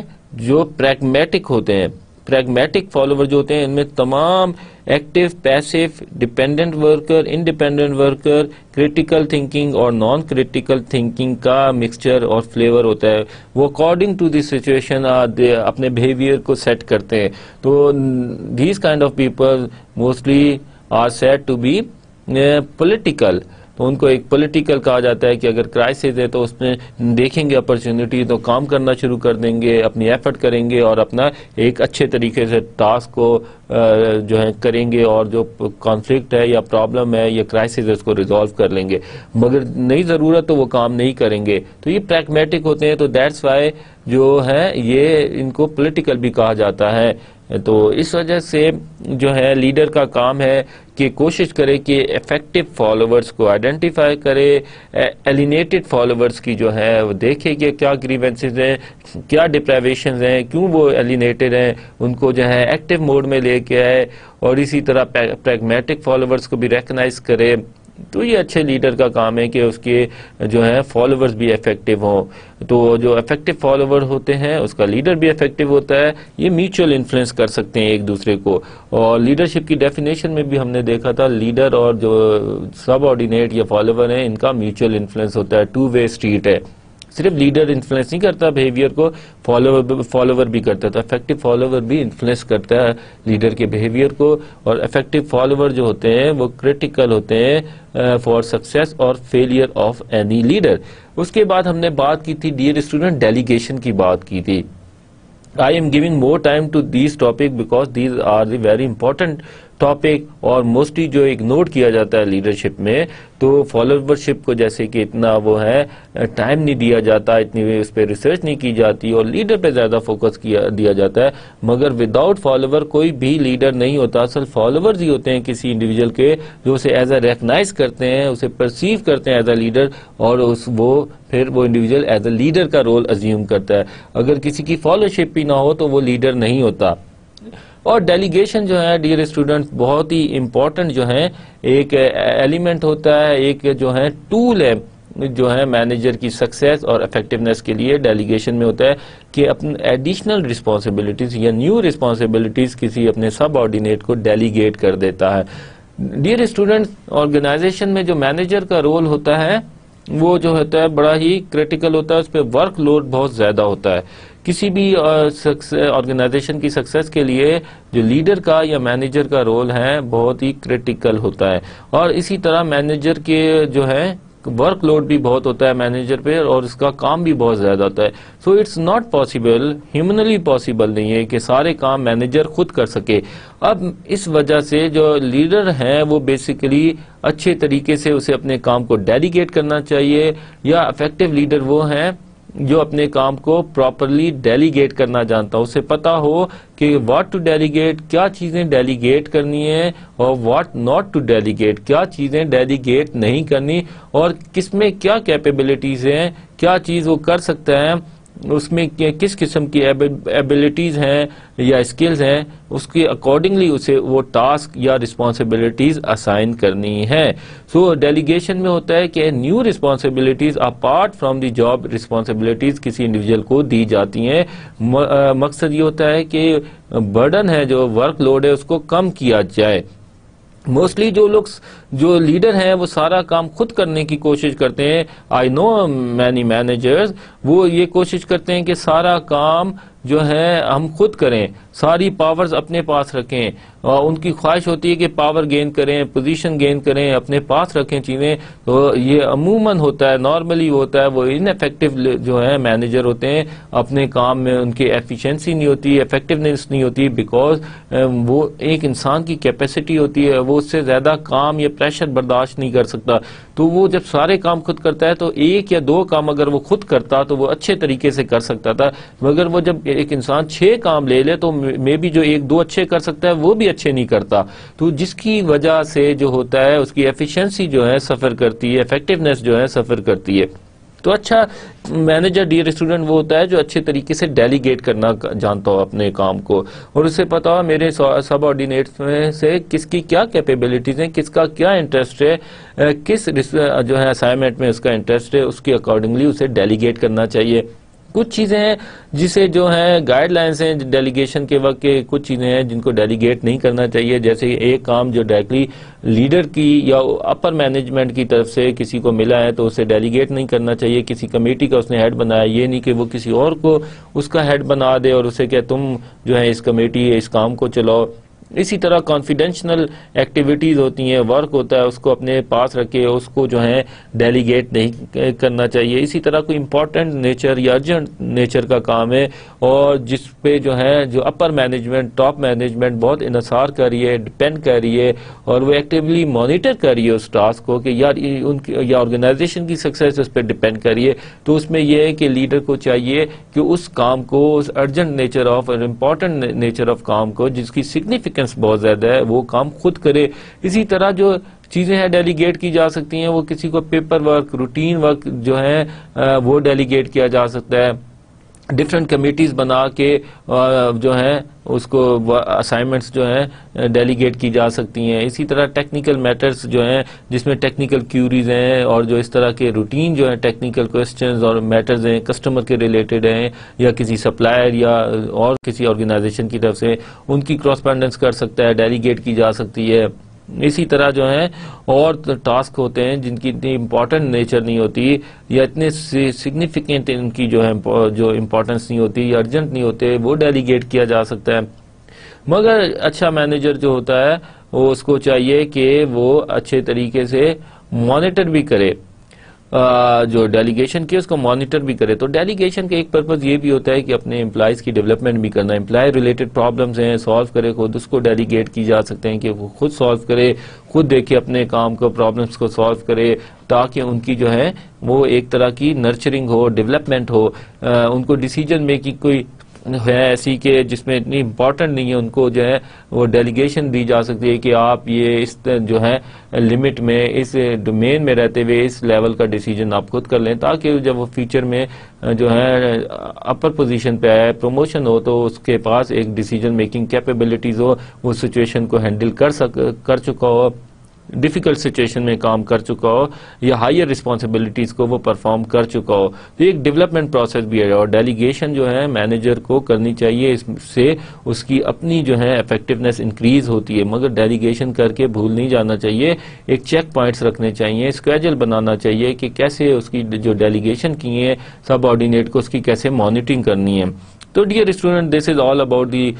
جو پریکمیٹک ہوتے ہیں پریگمیٹک فالوور جو ہوتے ہیں ان میں تمام active passive dependent worker independent worker critical thinking اور نان کریٹیکل تھنکنگ کا مکسچر اور فلیور ہوتا ہے وہ اکارڈنگ ٹو دی سچویشن اپنے بیہیویئر کو سیٹ کرتے ہیں تو these kind of people mostly are set to be political ان کو ایک پولیٹیکل کہا جاتا ہے کہ اگر کرائسز ہے تو اس میں دیکھیں گے اپارچونیٹی تو کام کرنا شروع کر دیں گے اپنی ایفرٹ کریں گے اور اپنا ایک اچھے طریقے سے ٹاسک کو جو ہے کریں گے اور جو کانفلکٹ ہے یا پرابلم ہے یا کرائسس ہے اس کو ریزالو کر لیں گے مگر نہیں ضرورت تو وہ کام نہیں کریں گے تو یہ پریکمیٹک ہوتے ہیں تو دیٹس وائی جو ہیں یہ ان کو پولیٹیکل بھی کہا جاتا ہے تو اس وجہ سے جو ہے لیڈر کا کام ہے کہ کوشش کرے کہ افیکٹو فالوورز کو آئیڈینٹیفائی کرے ایلینیٹڈ فالوورز کی جو ہے وہ دیکھے کہ کیا گریونسز ہیں کیا ڈپریویشنز ہیں کیوں وہ ایلینیٹڈ ہیں ان کو جو ہے ایکٹیو موڈ میں لے کے آئے اور اسی طرح پریگمیٹک فالوورز کو بھی ریکنائز کرے تو یہ اچھے لیڈر کا کام ہے کہ اس کے جو ہیں فالورز بھی افیکٹیو ہوں تو جو افیکٹیو فالوور ہوتے ہیں اس کا لیڈر بھی افیکٹیو ہوتا ہے یہ میچول انفلوئنس کر سکتے ہیں ایک دوسرے کو اور لیڈرشپ کی ڈیفینیشن میں بھی ہم نے دیکھا تھا لیڈر اور جو سب آرڈینیٹ یا فالوور ہیں ان کا میچول انفلوئنس ہوتا ہے ٹو وے اسٹریٹ ہے صرف لیڈر انفلوئنس نہیں کرتا بہیوئر کو فالوور بھی کرتا تھا افیکٹو فالوور بھی انفلوئنس کرتا ہے لیڈر کے بہیوئر کو اور افیکٹو فالوور جو ہوتے ہیں وہ کریٹیکل ہوتے ہیں فار سکسیس اور فیلئر آف اینی لیڈر اس کے بعد ہم نے بات کی تھی ڈیئر اسٹوڈنٹ ڈیلیگیشن کی بات کی تھی I am giving more time to these topic because these are the very important topic اور موسٹلی جو اگنور کیا جاتا ہے لیڈرشپ میں تو فالوور شپ کو جیسے کہ اتنا وہ ہے ٹائم نہیں دیا جاتا اتنی اس پہ ریسرچ نہیں کی جاتی اور لیڈر پہ زیادہ فوکس کیا دیا جاتا ہے مگر وداؤٹ فالوور کوئی بھی لیڈر نہیں ہوتا اصل فالوورز ہی ہوتے ہیں کسی انڈیویجول کے جو اسے ایز اے ریکنائز کرتے ہیں اسے پرسیو کرتے ہیں ایز اے لیڈر اور اس وہ پھر وہ انڈیویجول ایز اے لیڈر کا رول ازیوم کرتا ہے اگر کسی کی فالوشپ بھی نہ ہو تو وہ لیڈر نہیں ہوتا اور ڈیلیگیشن جو ہے ڈیئر اسٹوڈنٹ بہت ہی امپورٹنٹ جو ہیں ایک ایلیمنٹ ہوتا ہے ایک جو ہے ٹول ہے جو ہے مینیجر کی سکسیس اور افیکٹونیس کے لیے ڈیلیگیشن میں ہوتا ہے کہ اپنے ایڈیشنل رسپانسبلٹیز یا نیو رسپانسبلٹیز کسی اپنے سب آرڈینیٹ کو ڈیلیگیٹ کر دیتا ہے ڈیئر اسٹوڈنٹ آرگنائزیشن میں جو مینیجر کا رول ہوتا ہے وہ جو ہوتا ہے بڑا ہی کریٹیکل ہوتا ہے اس پہ ورک لوڈ بہت زیادہ ہوتا ہے کسی بھی آرگنائزیشن کی سکسس کے لیے جو لیڈر کا یا مینیجر کا رول ہے بہت ہی کریٹیکل ہوتا ہے اور اسی طرح مینیجر کے جو ہے ورک لوڈ بھی بہت ہوتا ہے مینیجر پہ اور اس کا کام بھی بہت زیادہ ہوتا ہے so it's not possible humanly possible نہیں ہے کہ سارے کام مینیجر خود کر سکے اب اس وجہ سے جو لیڈر ہیں وہ بیسیکلی اچھے طریقے سے اسے اپنے کام کو ڈیلیگیٹ کرنا چاہیے یا افیکٹیو لیڈر وہ ہیں جو اپنے کام کو پراپرلی ڈیلیگیٹ کرنا جانتا ہو اسے پتا ہو کہ واٹ ٹو ڈیلیگیٹ کیا چیزیں ڈیلیگیٹ کرنی ہے اور واٹ ناٹ ٹو ڈیلیگیٹ کیا چیزیں ڈیلیگیٹ نہیں کرنی اور کس میں کیا کیپیبلٹیز ہیں کیا چیز وہ کر سکتا ہے اس میں کس قسم کی ایبلٹیز ہیں یا اسکلز ہیں اس کے اکارڈنگلی اسے وہ ٹاسک یا رسپانسیبیلیٹیز اسائن کرنی ہے سو ڈیلیگیشن میں ہوتا ہے کہ new responsibilities apart from the job responsibilities کسی انڈیویجل کو دی جاتی ہیں مقصد یہ ہوتا ہے کہ برڈن ہے جو ورک لوڈ ہے اس کو کم کیا جائے موسٹلی جو لوگ جو لیڈر ہیں وہ سارا کام خود کرنے کی کوشش کرتے ہیں آئی نو مینی مینیجرز وہ یہ کوشش کرتے ہیں کہ سارا کام جو ہے ہم خود کریں ساری پاورز اپنے پاس رکھیں ان کی خواہش ہوتی ہے کہ پاور گین کریں پوزیشن گین کریں اپنے پاس رکھیں چیزیں تو یہ عموماً ہوتا ہے نارملی ہوتا ہے وہ ان افیکٹو جو ہیں مینیجر ہوتے ہیں اپنے کام میں ان کی ایفیشنسی نہیں ہوتی افیکٹونیس نہیں ہوتی بیکاز وہ ایک انسان کی کیپیسٹی ہوتی ہے وہ اس سے زیادہ کام یا پریشر برداشت نہیں کر سکتا تو وہ جب سارے کام خود کرتا ہے تو ایک یا دو کام اگر وہ خود کرتا تو وہ اچھے طریقے سے کر سکتا تھا مگر وہ جب ایک انسان چھ کام لے لے تو میں بھی جو ایک دو اچھے کر سکتا ہے وہ بھی اچھے نہیں کرتا تو جس کی وجہ سے جو ہوتا ہے اس کی ایفیشنسی جو ہے سفر کرتی ہے ایفیکٹیونیس جو ہے سفر کرتی ہے تو اچھا مینیجر ڈیئر اسٹوڈنٹ وہ ہوتا ہے جو اچھے طریقے سے ڈیلیگیٹ کرنا جانتا ہو اپنے کام کو اور اسے پتا ہو میرے سب آرڈینیٹس میں سے کس کی کیا کیپیبلٹیز ہیں کس کا کیا انٹرسٹ ہے کس جو ہے اسائنمنٹ میں اس کا انٹرسٹ ہے اس کے اکارڈنگلی اسے ڈیلیگیٹ کرنا چاہیے کچھ چیزیں ہیں جسے جو ہیں گائیڈ لائنس ہیں ڈیلیگیشن کے وقت کے کچھ چیزیں ہیں جن کو ڈیلیگیٹ نہیں کرنا چاہیے جیسے ایک کام جو ڈائریکٹلی لیڈر کی یا اپر مینجمنٹ کی طرف سے کسی کو ملا ہے تو اسے ڈیلیگیٹ نہیں کرنا چاہیے کسی کمیٹی کا اس نے ہیڈ بنایا یہ نہیں کہ وہ کسی اور کو اس کا ہیڈ بنا دے اور اسے کہ تم جو ہے اس کمیٹی اس کام کو چلاؤ اسی طرح کانفیڈینشنل ایکٹیویٹیز ہوتی ہیں ورک ہوتا ہے اس کو اپنے پاس رکھے اس کو جو ہے ڈیلیگیٹ نہیں کرنا چاہیے اسی طرح کوئی امپورٹنٹ نیچر یا ارجنٹ نیچر کا کام ہے اور جس پہ جو ہے جو اپر مینجمنٹ ٹاپ مینجمنٹ بہت انحصار کر رہی ہے ڈپینڈ کر رہی ہے اور وہ ایکٹیولی مانیٹر کر رہی ہے اس ٹاسک کو کہ یار ان کی یا آرگنائزیشن کی سکسیز اس پہ ڈپینڈ ہے تو اس میں یہ ہے کہ لیڈر کو چاہیے کہ اس کام کو اس urgent nature of important nature of کام کو جس کی سگنیفکین بہت زیادہ ہے وہ کام خود کرے اسی طرح جو چیزیں ہیں ڈیلیگیٹ کی جا سکتی ہیں وہ کسی کو پیپر ورک روٹین ورک جو ہیں وہ ڈیلیگیٹ کیا جا سکتا ہے ڈیفرنٹ کمیٹیز بنا کے جو ہیں اس کو اسائیمنٹس جو ہیں ڈیلیگیٹ کی جا سکتی ہیں اسی طرح ٹیکنیکل میٹرز جو ہیں جس میں ٹیکنیکل کیوریز ہیں اور جو اس طرح کے روٹین جو ہیں ٹیکنیکل کوسچنز اور میٹرز ہیں کسٹمر کے ریلیٹڈ ہیں یا کسی سپلائر یا اور کسی آرگنائزیشن کی طرف سے ان کی کراسپینڈنس کر سکتا ہے ڈیلیگیٹ کی جا سکتی ہے اسی طرح جو ہیں اور ٹاسک ہوتے ہیں جن کی اتنی امپورٹنٹ نیچر نہیں ہوتی یا اتنے سگنیفیکنٹ ان کی جو ہے جو امپورٹنس نہیں ہوتی یا ارجنٹ نہیں ہوتے وہ ڈیلیگیٹ کیا جا سکتا ہے مگر اچھا مینیجر جو ہوتا ہے وہ اس کو چاہیے کہ وہ اچھے طریقے سے مانیٹر بھی کرے جو ڈیلیگیشن کی اس کو مانیٹر بھی کرے تو ڈیلیگیشن کا ایک پرپز یہ بھی ہوتا ہے کہ اپنے امپلائیز کی ڈیولپمنٹ بھی کرنا امپلائی ریلیٹڈ پرابلمز ہیں سالو کرے خود اس کو ڈیلیگیٹ کی جا سکتے ہیں کہ وہ خود سالو کرے خود دیکھے اپنے کام کو پرابلمز کو سالو کرے تاکہ ان کی جو ہے وہ ایک طرح کی نرچرنگ ہو ڈیولپمنٹ ہو ان کو ڈیسیجن میں کی کوئی ہے ایسی کہ جس میں اتنی امپورٹنٹ نہیں ہے ان کو جو ہے وہ ڈیلیگیشن دی جا سکتی ہے کہ آپ یہ اس جو ہے لمٹ میں اس ڈومین میں رہتے ہوئے اس لیول کا ڈیسیجن آپ خود کر لیں تاکہ جب وہ فیوچر میں جو ہے اپر پوزیشن پہ آئے پروموشن ہو تو اس کے پاس ایک ڈیسیجن میکنگ کیپیبلٹیز ہو وہ سچویشن کو ہینڈل کر سک کر چکا ہو ڈیفیکلٹ سچویشن میں کام کر چکا ہو یا ہائیر رسپانسبلٹیز کو وہ پرفارم کر چکا ہو تو ایک ڈیولپمنٹ پروسیس بھی ہے اور ڈیلیگیشن جو ہے مینیجر کو کرنی چاہیے اس سے اس کی اپنی جو ہے افیکٹونیس انکریز ہوتی ہے مگر ڈیلیگیشن کر کے بھول نہیں جانا چاہیے ایک چیک پوائنٹس رکھنے چاہیے اسکیجل بنانا چاہیے کہ کیسے اس کی جو ڈیلیگیشن کی ہیں سب آرڈینیٹ کو اس کی کیسے مانیٹرنگ کرنی ہے تو dear student this is all about the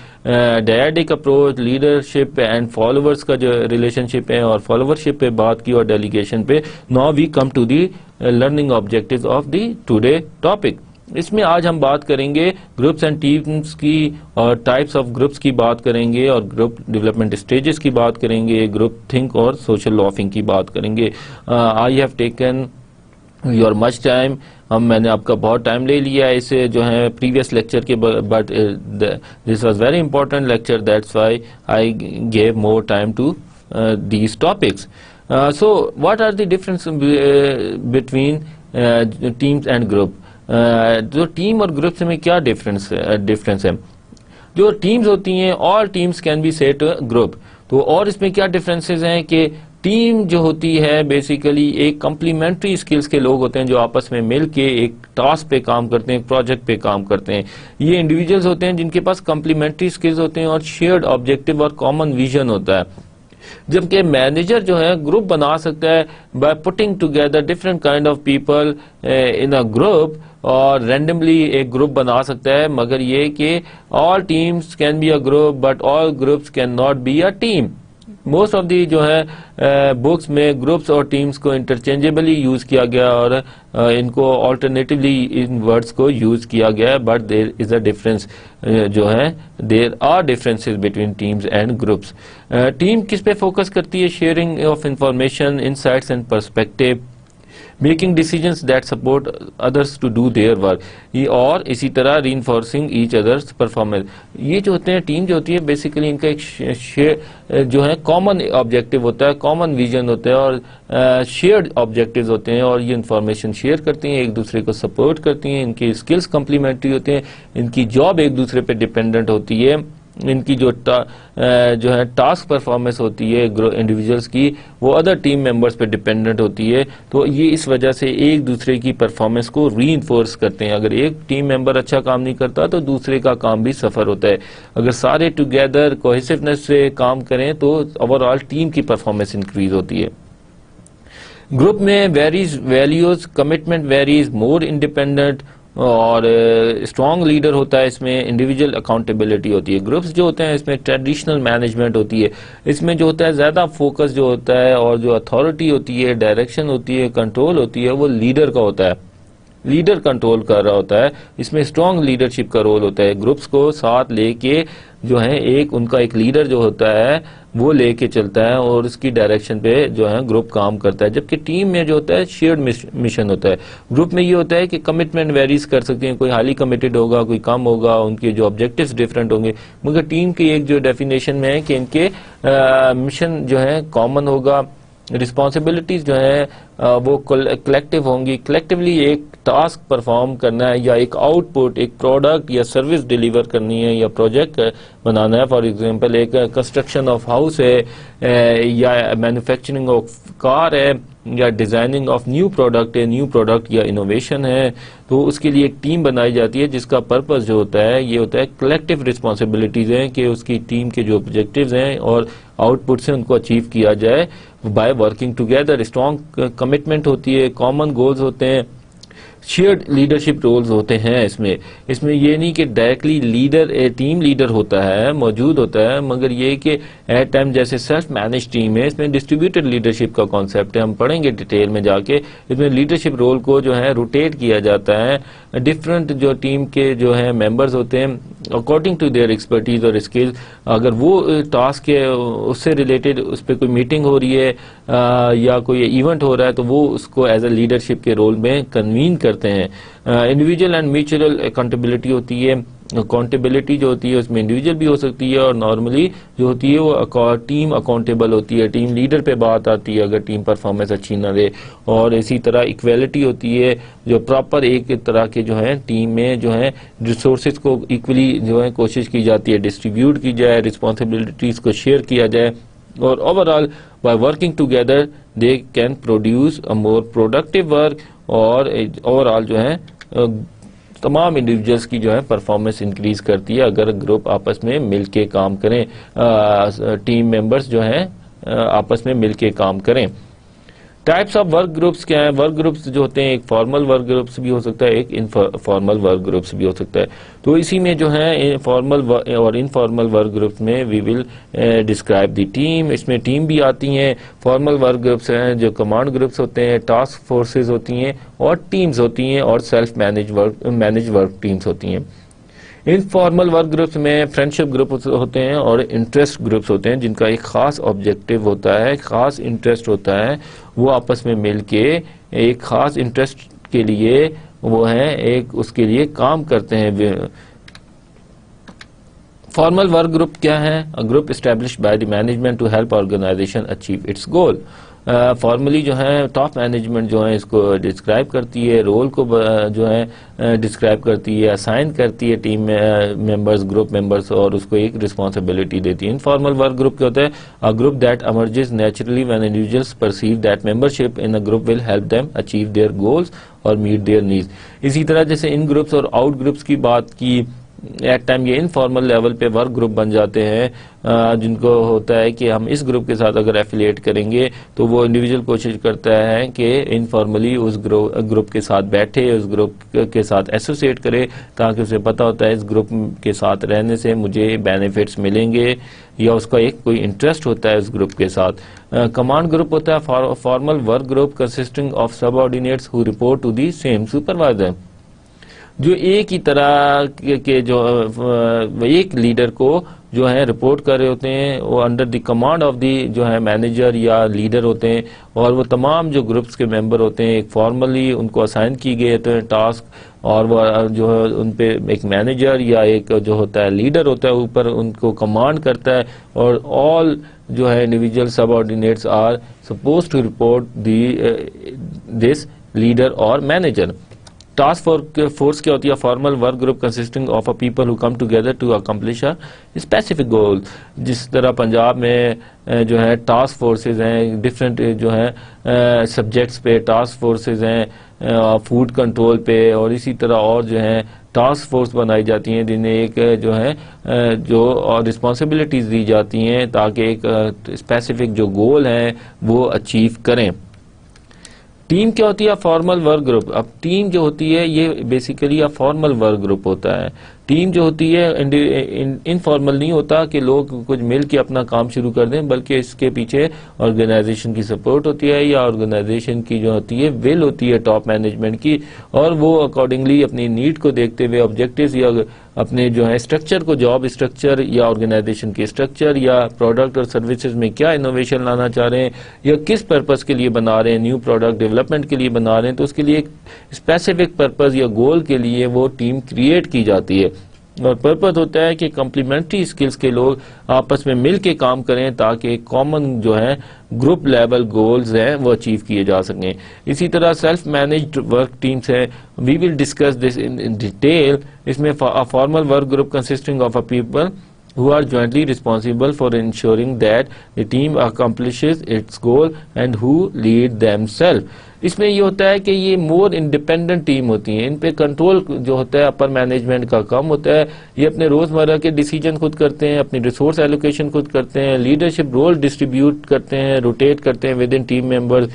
dyadic approach leadership and followers کا جو ریلیشن شپ ہے اور فالوورشپ پہ بات کی اور ڈیلیگیشن پہ نا we come to the learning objective of the today topic اس میں آج ہم بات کریں گے گروپس اینڈ ٹیمس کی اور ٹائپس آف گروپس کی بات کریں گے اور گروپ ڈیولپمنٹ اسٹیجز کی بات کریں گے گروپ تھنک اور سوشل لافنگ کی بات کریں گے I have taken your much time ہم میں نے آپ کا بہت ٹائم لے لیا ہے پریویس لیکچر کے so what are the difference between teams and group team اور گروپس میں کیا uh, ہے جو ٹیمز ہوتی ہیں all teams can be set group تو اور اس میں کیا ڈفرینسز ہیں کہ ٹیم جو ہوتی ہے بیسیکلی ایک کمپلیمنٹری سکلز کے لوگ ہوتے ہیں جو آپس میں مل کے ایک ٹاسک پہ کام کرتے ہیں ایک پروجیکٹ پہ کام کرتے ہیں یہ انڈیویجلز ہوتے ہیں جن کے پاس کمپلیمنٹری اسکلز ہوتے ہیں اور شیئرڈ آبجیکٹو اور کامن ویژن ہوتا ہے جبکہ مینیجر جو ہے گروپ بنا سکتا ہے by putting together different kind of people in a group اور رینڈملی ایک گروپ بنا سکتا ہے مگر یہ کہ all teams can be a group but all groups can not be a team most of the جو ہے بکس eh, میں گروپس اور ٹیمز کو انٹرچینجبلی یوز کیا گیا اور eh, ان کو آلٹرنیٹیولی ان ورڈس کو یوز کیا گیا but there is a difference جو ہے there are differences between teams and groups team کس پہ فوکس کرتی ہے sharing of information insights and perspective making decisions that support others to do their work اور اسی طرح reinforcing each others performance یہ جو ہوتے ہیں ٹیم جو ہوتی ہے بیسیکلی ان کا ایک جو ہے کامن آبجیکٹیو ہوتا ہے کامن ویژن ہوتا ہے اور شیئرڈ آبجیکٹیوز ہوتے ہیں اور یہ انفارمیشن شیئر کرتی ہیں ایک دوسرے کو سپورٹ کرتی ہیں ان کی اسکلس کمپلیمنٹری ہوتے ہیں ان کی جاب ایک دوسرے پہ ڈپینڈنٹ ہوتی ہے ان کی جو جو ہے ٹاسک پرفارمنس ہوتی ہے انڈیویجلز کی وہ ادر ٹیم ممبرس پہ ڈیپینڈنٹ ہوتی ہے تو یہ اس وجہ سے ایک دوسرے کی پرفارمنس کو ری انفورس کرتے ہیں اگر ایک ٹیم ممبر اچھا کام نہیں کرتا تو دوسرے کا کام بھی سفر ہوتا ہے اگر سارے ٹوگیدر سے کام کریں تو اوور آل ٹیم کی پرفارمنس انکریز ہوتی ہے گروپ میں varies values commitment varies more independent اور اسٹرانگ لیڈر ہوتا ہے اس میں انڈیویجل اکاؤنٹیبلٹی ہوتی ہے گروپس جو ہوتے ہیں اس میں ٹریڈیشنل مینجمنٹ ہوتی ہے اس میں جو ہوتا ہے زیادہ فوکس جو ہوتا ہے اور جو اتھارٹی ہوتی ہے ڈائریکشن ہوتی ہے کنٹرول ہوتی ہے وہ لیڈر کا ہوتا ہے لیڈر کنٹرول کر رہا ہوتا ہے اس میں اسٹرانگ لیڈرشپ کا رول ہوتا ہے گروپس کو ساتھ لے کے جو ہیں ایک ان کا ایک لیڈر جو ہوتا ہے وہ لے کے چلتا ہے اور اس کی ڈائریکشن پہ جو ہے گروپ کام کرتا ہے جبکہ ٹیم میں جو ہوتا ہے شیئرڈ مشن ہوتا ہے گروپ میں یہ ہوتا ہے کہ کمٹمنٹ ویریز کر سکتے ہیں کوئی حالی کمیٹڈ ہوگا کوئی کم ہوگا ان کے جو آبجیکٹیوس ڈیفرنٹ ہوں گے مگر ٹیم کے ایک جو ڈیفینیشن میں ہے کہ ان کے مشن جو ہے کامن ہوگا رسپانسیبلٹیز جو ہیں وہ کلیکٹیو ہوں گی کلیکٹیولی ایک ٹاسک پرفارم کرنا ہے یا ایک آؤٹ پٹ ایک پروڈکٹ یا سروس ڈیلیور کرنی ہے یا پروجیکٹ بنانا ہے فار ایگزامپل ایک کنسٹرکشن آف ہاؤس ہے یا مینوفیکچرنگ آف کار ہے یا ڈیزائننگ آف نیو پروڈکٹ ہے نیو پروڈکٹ یا انوویشن ہے تو اس کے لیے ایک ٹیم بنائی جاتی ہے جس کا پرپز جو ہوتا ہے یہ ہوتا ہے کلیکٹیو رسپانسبلٹیز ہیں کہ اس کی ٹیم کے جو آبجیکٹیوز ہیں اور آؤٹ پٹ سے ان کو اچیو کیا جائے by working together strong commitment ہوتی ہے کامن گولز ہوتے ہیں شیئرڈ لیڈرشپ رولز ہوتے ہیں اس میں اس میں یہ نہیں کہ ڈائریکٹلی لیڈر ٹیم لیڈر ہوتا ہے موجود ہوتا ہے مگر یہ کہ ایٹ ٹائم جیسے سیلف مینج ٹیم ہے اس میں ڈسٹریبیوٹیڈ لیڈرشپ کا کانسیپٹ ہے ہم پڑھیں گے ڈیٹیل میں جا کے اس میں لیڈرشپ رول کو جو ہے روٹیٹ کیا جاتا ہے ڈیفرنٹ جو ٹیم کے جو ہیں ممبرز ہوتے ہیں اکارڈنگ ٹو دیئر ایکسپرٹیز اور اسکل اگر وہ ٹاسک uh, ہے uh, اس سے ریلیٹڈ اس پہ کوئی میٹنگ ہو رہی ہے uh, یا کوئی ایونٹ ہو رہا ہے تو وہ اس کو ایز اے لیڈرشپ کے رول میں کنوین کرتے ہیں انڈیویجول اینڈ میوچل اکاؤنٹیبلٹی ہوتی ہے اکاؤنٹیبلٹی جو ہوتی ہے اس میں انڈیویجل بھی ہو سکتی ہے اور نارملی جو ہوتی ہے وہ ٹیم اکاؤنٹیبل ہوتی ہے ٹیم لیڈر پہ بات آتی ہے اگر ٹیم پرفارمنس اچھی نہ دے اور اسی طرح ایکویلٹی ہوتی ہے جو پراپر ایک طرح کے جو ہیں ٹیم میں جو ہیں ریسورسز کو ایکولی جو ہے کوشش کی جاتی ہے ڈسٹریبیوٹ کی جائے رسپانسیبلٹیز کو شیئر کیا جائے اور overall by working together they can produce a more productive work اور اوور آل جو ہیں تمام انڈیویجلز کی جو ہے پرفارمنس انکریز کرتی ہے اگر گروپ آپس میں مل کے کام کریں ٹیم ممبرس جو ہیں آپس میں مل کے کام کریں ٹائپس آف ورک گروپس کیا ہیں ورک گروپس جو ہوتے ہیں ایک فارمل ورک گروپس بھی ہو سکتا ہے ایک فارمل ورک گروپس بھی ہو سکتا ہے تو اسی میں جو ہیں فارمل اور انفارمل ورک گروپس میں وی ول ڈسکرائب دی ٹیم اس میں ٹیم بھی آتی ہیں فارمل ورک گروپس ہیں جو کمانڈ گروپس ہوتے ہیں ٹاسک فورسز ہوتی ہیں اور ٹیمز ہوتی ہیں اور self manage work manage work ہوتی ہیں ان فارمل گروپس میں فرینڈشپ گروپ ہوتے ہیں اور گروپس ہوتے ہیں جن کا ایک خاص اوبجیکٹیو ہوتا ہے خاص ہوتا ہے وہ آپس میں مل کے ایک خاص انٹرسٹ کے لیے وہ ہیں ایک اس کے لیے کام کرتے ہیں فارمل ورک گروپ کیا ہے group establish by the management to help organization achieve its goal formally جو ہے ٹاپ مینجمنٹ جو ہے اس کو ڈسکرائب کرتی ہے رول کو جو ہے ڈسکرائب کرتی ہے اسائن کرتی ہے ٹیم ممبرز گروپ ممبرز اور اس کو ایک ریسپونسیبیلیٹی دیتی ہے انفارمل ورک گروپ کے emerges naturally when group that that membership membership in group will help them achieve their goals اور میٹ دیئر needs اسی طرح جیسے ان گروپس اور آؤٹ گروپس کی بات کی ایک ٹائم یہ انفارمل لیول پہ ورک گروپ بن جاتے ہیں جن کو ہوتا ہے کہ ہم اس گروپ کے ساتھ اگر ایفیلیٹ کریں گے تو وہ انڈیویجل کوشش کرتا ہے کہ انفارملی اس گروپ کے ساتھ بیٹھے اس گروپ کے ساتھ ایسوسیٹ کرے تاکہ اسے پتا ہوتا ہے اس گروپ کے ساتھ رہنے سے مجھے بینیفٹس ملیں گے یا اس کا ایک کوئی انٹرسٹ ہوتا ہے اس گروپ کے ساتھ کمانڈ گروپ ہوتا ہے formal work group consisting of subordinates who report to the same supervisor جو ایک ہی طرح کے جو ایک لیڈر کو جو ہے رپورٹ کر رہے ہوتے ہیں وہ under the command of the جو ہے مینیجر یا لیڈر ہوتے ہیں اور وہ تمام جو گروپس کے ممبر ہوتے ہیں ایک فارملی ان کو اسائن کی گئے ہوتے ہیں ٹاسک اور وہ جو ان پہ ایک مینیجر یا ایک جو ہوتا ہے لیڈر ہوتا ہے اوپر ان کو کمانڈ کرتا ہے اور آل جو ہے individual subordinates are suppose to report the this leader اور مینیجر ٹاسک فورس کے ہوتی ہے formal work group consisting of a people who come together to accomplish or specific goal جس طرح پنجاب میں جو ہے ٹاسک فورسز ہیں ڈفرینٹ جو ہیں سبجیکٹس پہ ٹاسک فورسز ہیں فوڈ کنٹرول پہ اور اسی طرح اور جو ہیں ٹاسک فورس بنائی جاتی ہیں جنہیں ایک جو ہے جو رسپانسبلٹیز دی جاتی ہیں تاکہ ایک اسپیسیفک جو گول ہیں وہ اچیو کریں ٹیم کیا ہوتی ہے فارمل ورک گروپ اب ٹیم جو ہوتی ہے یہ بیسیکلی فارمل ورک گروپ ہوتا ہے ٹیم جو ہوتی ہے انفارمل نہیں ہوتا کہ لوگ کچھ مل کے اپنا کام شروع کر دیں بلکہ اس کے پیچھے آرگنائزیشن کی سپورٹ ہوتی ہے یا آرگنائزیشن کی جو ہوتی ہے ویل ہوتی ہے ٹاپ مینجمنٹ کی اور وہ اکارڈنگلی اپنی نیڈ کو دیکھتے ہوئے آبجیکٹیوز یا اپنے جو ہے اسٹرکچر کو جاب اسٹرکچر یا آرگنائزیشن کے اسٹرکچر یا پروڈکٹ اور سروسز میں کیا انوویشن لانا چاہ رہے ہیں یا کس پرپز کے لیے بنا رہے ہیں نیو پروڈکٹ ڈیولپمنٹ کے لیے بنا رہے ہیں تو اس کے لیے ایک اسپیسیفک پرپز یا گول کے لیے وہ ٹیم کریٹ کی جاتی ہے اور پرپز ہوتا ہے کہ کمپلیمنٹری سکلز کے لوگ آپس میں مل کے کام کریں تاکہ کامن جو ہے گروپ لیول گولز ہیں وہ اچیو کیے جا سکیں اسی طرح سیلف مینجڈ ورک ٹیمز ہیں we will discuss this detail اس میں formal work group consisting of people who are jointly responsible for ensuring that the team accomplishes its goal and who lead themselves اس میں یہ ہوتا ہے کہ یہ مور انڈیپینڈنٹ ٹیم ہوتی ہیں ان پہ کنٹرول جو ہوتا ہے اپر مینجمنٹ کا کم ہوتا ہے یہ اپنے روز مرہ کے ڈیسیجن خود کرتے ہیں اپنی ریسورس ایلوکیشن خود کرتے ہیں لیڈرشپ رول ڈسٹریبیوٹ کرتے ہیں روٹیٹ کرتے ہیں ود ان ٹیم میمبر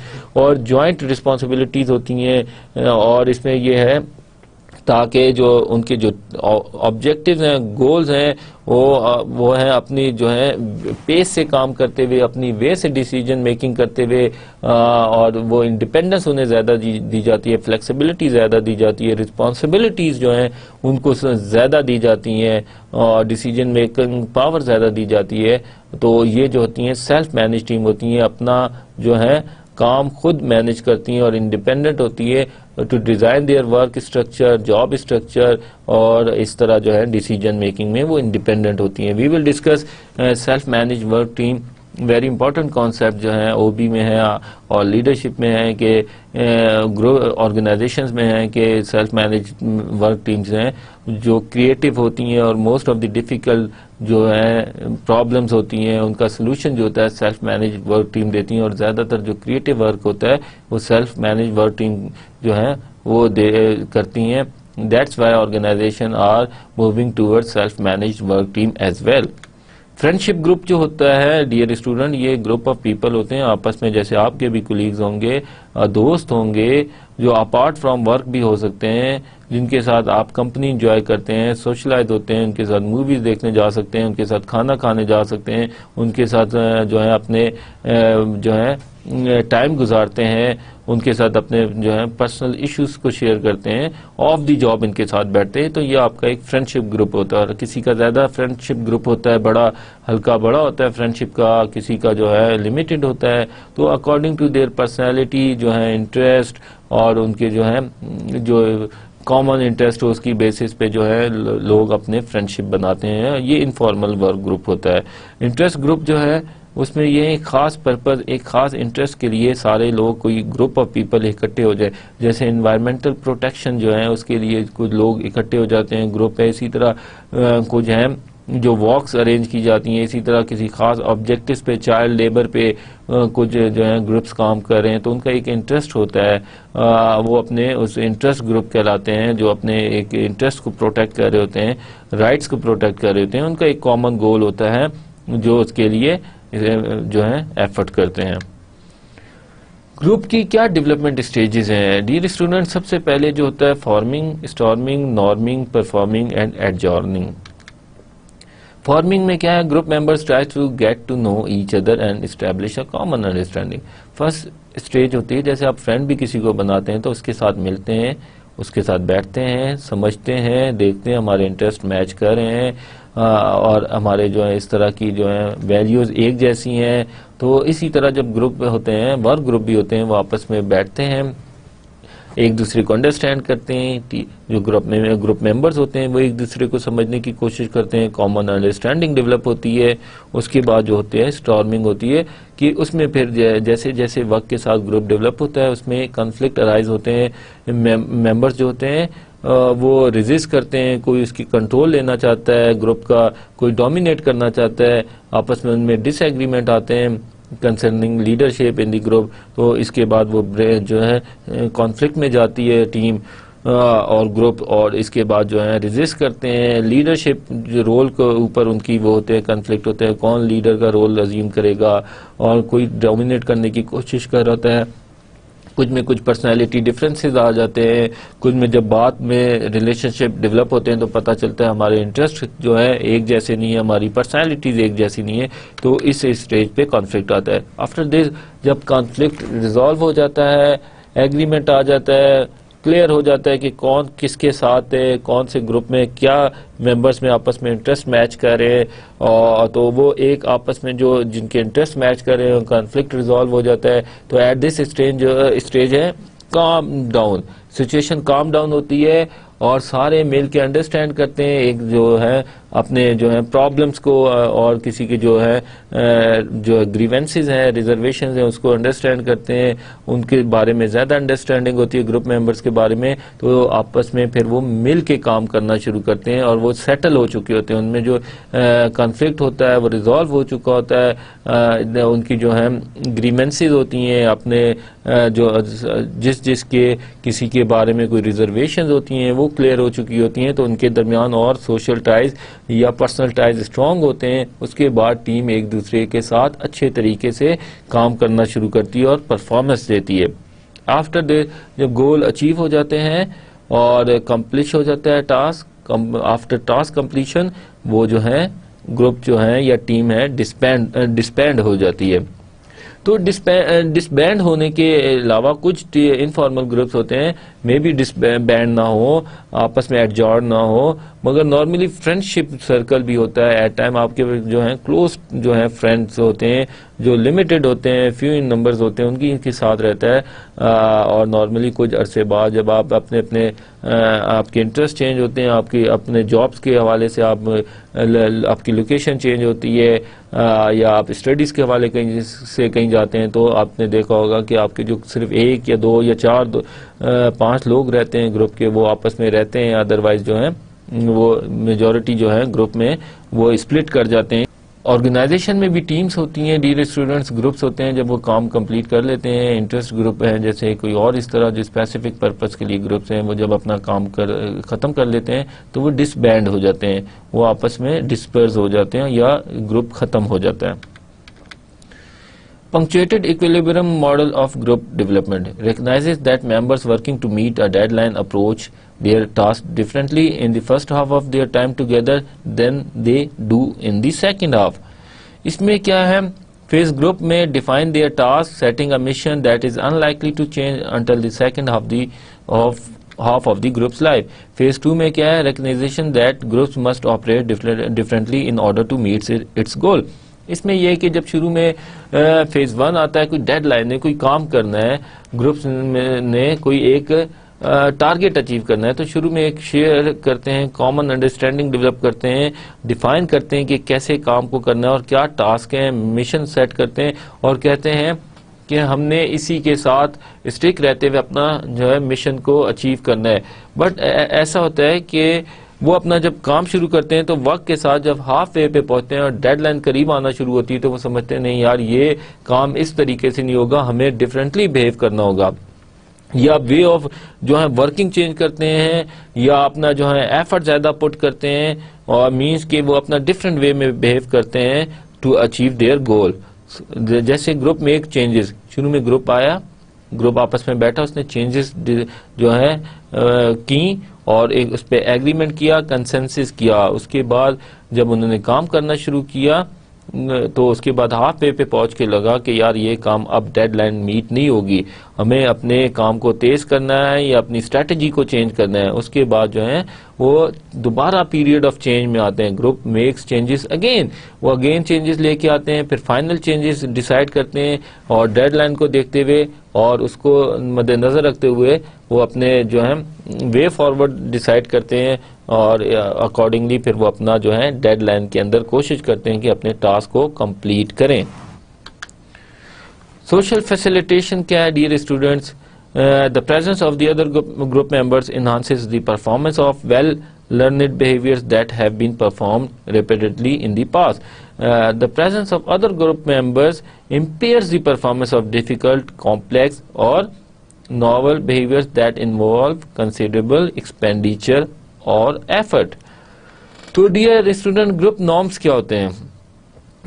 اور جوائنٹ رسپانسبلٹیز ہوتی ہیں اور اس میں یہ ہے تاکہ جو ان کے جو آبجیکٹیوز ہیں گولز ہیں وہ وہ ہیں اپنی جو ہے پیس سے کام کرتے ہوئے اپنی وے سے ڈیسیجن میکنگ کرتے ہوئے اور وہ انڈیپینڈنس انہیں زیادہ دی جاتی ہے فلیکسیبلٹی زیادہ دی جاتی ہے رسپانسبلیٹیز جو ہیں ان کو زیادہ دی جاتی ہیں اور ڈیسیجن میکنگ پاور زیادہ دی جاتی ہے تو یہ جو ہوتی ہیں سیلف مینج ٹیم ہوتی ہیں اپنا جو ہے کام خود مینج کرتی ہیں اور انڈیپینڈنٹ ہوتی ہے to design their work structure job structure اور اس طرح جو ہے ڈیسیجن میکنگ میں وہ انڈیپینڈنٹ ہوتی ہیں we will discuss self manage work team very important concept جو ہیں او بی میں ہیں اور لیڈرشپ میں ہیں کہ گرو آرگنائزیشنز میں ہیں کہ سیلف مینج ورک ٹیمز ہیں جو کریٹیو ہوتی ہیں اور موسٹ آف دی ڈیفیکلٹ جو ہیں پرابلمز ہوتی ہیں ان کا سلوشن جو ہوتا ہے سیلف مینج ورک ٹیم دیتی ہیں اور زیادہ تر جو کریٹیو ورک ہوتا ہے وہ سیلف مینیج ورک ٹیم جو ہیں وہ کرتی ہیں that's why organization are moving toward self manage work team as well friendship group جو ہوتا ہے ڈیئر اسٹوڈنٹ یہ گروپ آف پیپل ہوتے ہیں آپس میں جیسے آپ کے بھی کولیگز ہوں گے دوست ہوں گے جو اپارٹ فرام ورک بھی ہو سکتے ہیں جن کے ساتھ آپ کمپنی انجوائے کرتے ہیں سوشلائز ہوتے ہیں ان کے ساتھ موویز دیکھنے جا سکتے ہیں ان کے ساتھ کھانا کھانے جا سکتے ہیں ان کے ساتھ جو ہے اپنے جو ہے ٹائم گزارتے ہیں ان کے ساتھ اپنے جو ہے پرسنل ایشوز کو شیئر کرتے ہیں آف دی جاب ان کے ساتھ بیٹھتے ہیں تو یہ آپ کا ایک فرینڈ شپ گروپ ہوتا ہے کسی کا زیادہ فرینڈ شپ گروپ ہوتا ہے بڑا ہلکا بڑا ہوتا ہے فرینڈ شپ کا کسی کا جو ہے لیمیٹڈ ہوتا ہے تو اکارڈنگ ٹو دیئر پرسنالٹی جو ہے انٹرسٹ اور ان کے جو ہیں جو کامن انٹرسٹ ہو اس کی بیسس پہ جو ہے لوگ اپنے فرینڈ شپ بناتے ہیں یہ انفارمل ورک گروپ ہوتا ہے انٹریسٹ گروپ جو ہے اس میں یہ ایک خاص پرپز ایک خاص انٹرسٹ کے لیے سارے لوگ کوئی گروپ آف پیپل اکٹھے ہو جائے جیسے انوائرمنٹل پروٹیکشن جو ہے اس کے لیے کچھ لوگ اکٹھے ہو جاتے ہیں گروپ ہے اسی طرح کچھ ہیں جو واکس ارینج کی جاتی ہیں اسی طرح کسی خاص اوبجیکٹس پہ چائلڈ لیبر پہ کچھ جو ہیں گروپس کام کر رہے ہیں تو ان کا ایک انٹرسٹ ہوتا ہے وہ اپنے اس انٹرسٹ گروپ کہلاتے ہیں جو اپنے ایک انٹرسٹ کو پروٹیکٹ کر رہے ہوتے ہیں رائٹس کو پروٹیکٹ کر رہے ہوتے ہیں ان کا ایک کامن گول ہوتا ہے جو اس کے لیے جو ہیں ایفرٹ کرتے ہیں گروپ کی کیا ڈیولپمنٹ اسٹیجز ہیں ڈیر اسٹوڈنٹ سب سے پہلے جو ہوتا ہے forming storming norming performing and adjourning forming میں کیا ہے group members try to get to know each other and establish a common understanding first stage ہوتی ہے جیسے آپ فرینڈ بھی کسی کو بناتے ہیں تو اس کے ساتھ ملتے ہیں اس کے ساتھ بیٹھتے ہیں سمجھتے ہیں دیکھتے ہیں ہمارے انٹرسٹ میچ کر رہے ہیں اور ہمارے جو ہیں اس طرح کی جو ہیں ویلیوز ایک جیسی ہیں تو اسی طرح جب گروپ ہوتے ہیں ورک گروپ بھی ہوتے ہیں وہ آپس میں بیٹھتے ہیں ایک دوسرے کو انڈرسٹینڈ کرتے ہیں جو گروپ میں گروپ ممبرس ہوتے ہیں وہ ایک دوسرے کو سمجھنے کی کوشش کرتے ہیں کامن انڈرسٹینڈنگ ڈیولپ ہوتی ہے اس کے بعد جو ہوتے ہیں اسٹارمنگ ہوتی ہے کہ اس میں پھر جیسے جیسے وقت کے ساتھ گروپ ڈیولپ ہوتا ہے اس میں کنفلکٹ ارائز ہوتے ہیں میمبرز جو ہوتے ہیں وہ ریزیس کرتے ہیں کوئی اس کی کنٹرول لینا چاہتا ہے گروپ کا کوئی ڈومینیٹ کرنا چاہتا ہے آپس میں ان میں ڈس ایگریمنٹ آتے ہیں concerning leadership in the group تو اس کے بعد وہ برے جو ہے کانفلکٹ میں جاتی ہے ٹیم اور گروپ اور اس کے بعد جو ہے ریزیس کرتے ہیں لیڈرشپ جو رول کے اوپر ان کی وہ ہوتے ہیں کنفلکٹ ہوتے ہیں کون لیڈر کا رول عظیم کرے گا اور کوئی ڈومینیٹ کرنے کی کوشش کر رہا ہے کچھ میں کچھ پرسنالٹی ڈفرینسز آ جاتے ہیں کچھ میں جب بات میں ریلیشن شپ ڈیولپ ہوتے ہیں تو پتہ چلتا ہے ہمارے انٹرسٹ جو ہے ایک جیسے نہیں ہے ہماری پرسنالٹیز ایک جیسی نہیں ہے تو اس اسٹیج پہ کانفلکٹ آتا ہے آفٹر دس جب کانفلکٹ ریزالو ہو جاتا ہے ایگریمنٹ آ جاتا ہے کلیئر ہو جاتا ہے کہ کون کس کے ساتھ ہے کون سے گروپ میں کیا ممبرس میں آپس میں انٹرسٹ میچ کر رہے اور تو وہ ایک آپس میں جو جن کے انٹرسٹ میچ کر رہے ہیں کانفلکٹ ریزالو ہو جاتا ہے تو ایٹ دس اسٹیج جو ہے اسٹیج ہے calm down situation calm down ہوتی ہے اور سارے مل کے انڈرسٹینڈ کرتے ہیں ایک جو ہے اپنے جو ہیں پرابلمس کو اور کسی کے جو ہیں جو گریونسز ہیں ریزرویشنز ہیں اس کو انڈرسٹینڈ کرتے ہیں ان کے بارے میں زیادہ انڈرسٹینڈنگ ہوتی ہے گروپ ممبرس کے بارے میں تو آپس میں پھر وہ مل کے کام کرنا شروع کرتے ہیں اور وہ سیٹل ہو چکے ہوتے ہیں ان میں جو کنفلکٹ ہوتا ہے وہ ریزالو ہو چکا ہوتا ہے ان کی جو ہے گریونسز ہوتی ہیں اپنے جو جس جس کے کسی کے بارے میں کوئی ریزرویشنز ہوتی ہیں وہ کلیئر ہو چکی ہوتی ہیں تو ان کے درمیان اور سوشل ٹائز یا پرسنل ٹائز اسٹرانگ ہوتے ہیں اس کے بعد ٹیم ایک دوسرے کے ساتھ اچھے طریقے سے کام کرنا شروع کرتی ہے اور پرفارمنس دیتی ہے آفٹر دے جب گول اچیو ہو جاتے ہیں اور کمپلیش ہو جاتا ہے ٹاسک آفٹر ٹاسک کمپلیشن وہ جو ہیں گروپ جو ہیں یا ٹیم ہے ڈسپینڈ ڈسپینڈ ہو جاتی ہے تو ڈسبینڈ ہونے کے علاوہ کچھ انفارمل گروپس ہوتے ہیں میں بی ڈس بینڈ نہ ہو آپس میں جارڈ نہ ہو مگر نارملی فرنڈشپ سرکل بھی ہوتا ہے ایٹ ٹائم آپ کے جو ہیں کلوز جو ہیں فرینڈس ہوتے ہیں جو لیمیٹڈ ہوتے ہیں فیو ان نمبرز ہوتے ہیں ان کی ان کے ساتھ رہتا ہے اور نارملی کچھ عرصے بعد جب آپ اپنے اپنے آپ کے انٹرسٹ چینج ہوتے ہیں آپ کی اپنے جابس کے حوالے سے آپ آپ کی لوکیشن چینج ہوتی ہے یا آپ اسٹڈیز کے حوالے کہیں سے کہیں جاتے ہیں تو آپ نے دیکھا ہوگا کہ آپ کے جو صرف ایک یا دو یا چار پانچ لوگ رہتے ہیں گروپ کے وہ آپس میں رہتے ہیں ادر وائز جو ہیں وہ میجورٹی جو ہے گروپ میں وہ اسپلٹ کر جاتے ہیں آرگنائزیشن میں بھی ٹیمز ہوتی ہیں ڈیر اسٹوڈنٹس گروپس ہوتے ہیں جب وہ کام کمپلیٹ کر لیتے ہیں انٹرسٹ گروپ ہیں جیسے کوئی اور اس طرح جو اسپیسیفک پرپس کے لیے گروپس ہیں وہ جب اپنا کام ختم کر لیتے ہیں تو وہ ڈس بینڈ ہو جاتے ہیں وہ آپس میں ڈسپرز ہو جاتے ہیں یا گروپ ختم ہو جاتا ہے Punctuated equilibrium model of group development recognizes that members working to meet a deadline approach their task differently in the first half of their time together than they do in the second half. इसमें क्या है phase group में define their task setting a mission that is unlikely to change until the second half of the group's life phase 2 में क्या है recognition that groups must operate differently in order to meet its goal اس میں یہ ہے کہ جب شروع میں فیز ون آتا ہے کوئی ڈیڈ لائن ہے کوئی کام کرنا ہے گروپس نے کوئی ایک ٹارگیٹ اچیو کرنا ہے تو شروع میں ایک شیئر کرتے ہیں کامن انڈرسٹینڈنگ ڈیولپ کرتے ہیں ڈیفائن کرتے ہیں کہ کیسے کام کو کرنا ہے اور کیا ٹاسک ہیں مشن سیٹ کرتے ہیں اور کہتے ہیں کہ ہم نے اسی کے ساتھ اسٹرک رہتے ہوئے اپنا جو ہے مشن کو اچیو کرنا ہے بٹ ایسا ہوتا ہے کہ وہ اپنا جب کام شروع کرتے ہیں تو وقت کے ساتھ جب ہاف وے پہ پہنچتے ہیں اور ڈیڈ لائن قریب آنا شروع ہوتی ہے تو وہ سمجھتے ہیں نہیں یار یہ کام اس طریقے سے نہیں ہوگا ہمیں ڈفرینٹلی بہیو کرنا ہوگا یا وے آف جو ہے ورکنگ چینج کرتے ہیں یا اپنا جو ہے ایفرٹ زیادہ پٹ کرتے ہیں اور مینس کہ وہ اپنا ڈفرینٹ وے میں بہیو کرتے ہیں ٹو اچیو دیئر گول جیسے گروپ میں ایک چینجز شروع میں گروپ آیا گروپ آپس میں بیٹھا اس نے چینجز جو ہے کی اور ایک اس پہ ایگریمنٹ کیا کنسنسز کیا اس کے بعد جب انہوں نے کام کرنا شروع کیا تو اس کے بعد ہاف وے پہ پہنچ کے لگا کہ یار یہ کام اب ڈیڈ لائن میٹ نہیں ہوگی ہمیں اپنے کام کو تیز کرنا ہے یا اپنی اسٹریٹجی کو چینج کرنا ہے اس کے بعد جو ہے وہ دوبارہ پیریڈ آف چینج میں آتے ہیں گروپ میکس چینجز اگین وہ اگین چینجز لے کے آتے ہیں پھر فائنل چینجز ڈیسائیڈ کرتے ہیں اور ڈیڈ لائن کو دیکھتے ہوئے اور اس کو مد نظر رکھتے ہوئے وہ اپنے جو ہیں وے فارورڈ ڈیسائیڈ کرتے ہیں اور اکارڈنگلی پھر وہ اپنا جو ہیں ڈیڈ لائن کے اندر کوشش کرتے ہیں کہ اپنے ٹاسک کو کمپلیٹ کریں سوشل فیسلیٹیشن کیا ہے dear students the presence of the other group members enhances the performance of well learned behaviors that have been performed repeatedly in the past the presence of other group members impairs the performance of difficult complex or normal that involve expenditure اور effort تو dear student group norms کیا ہوتے ہیں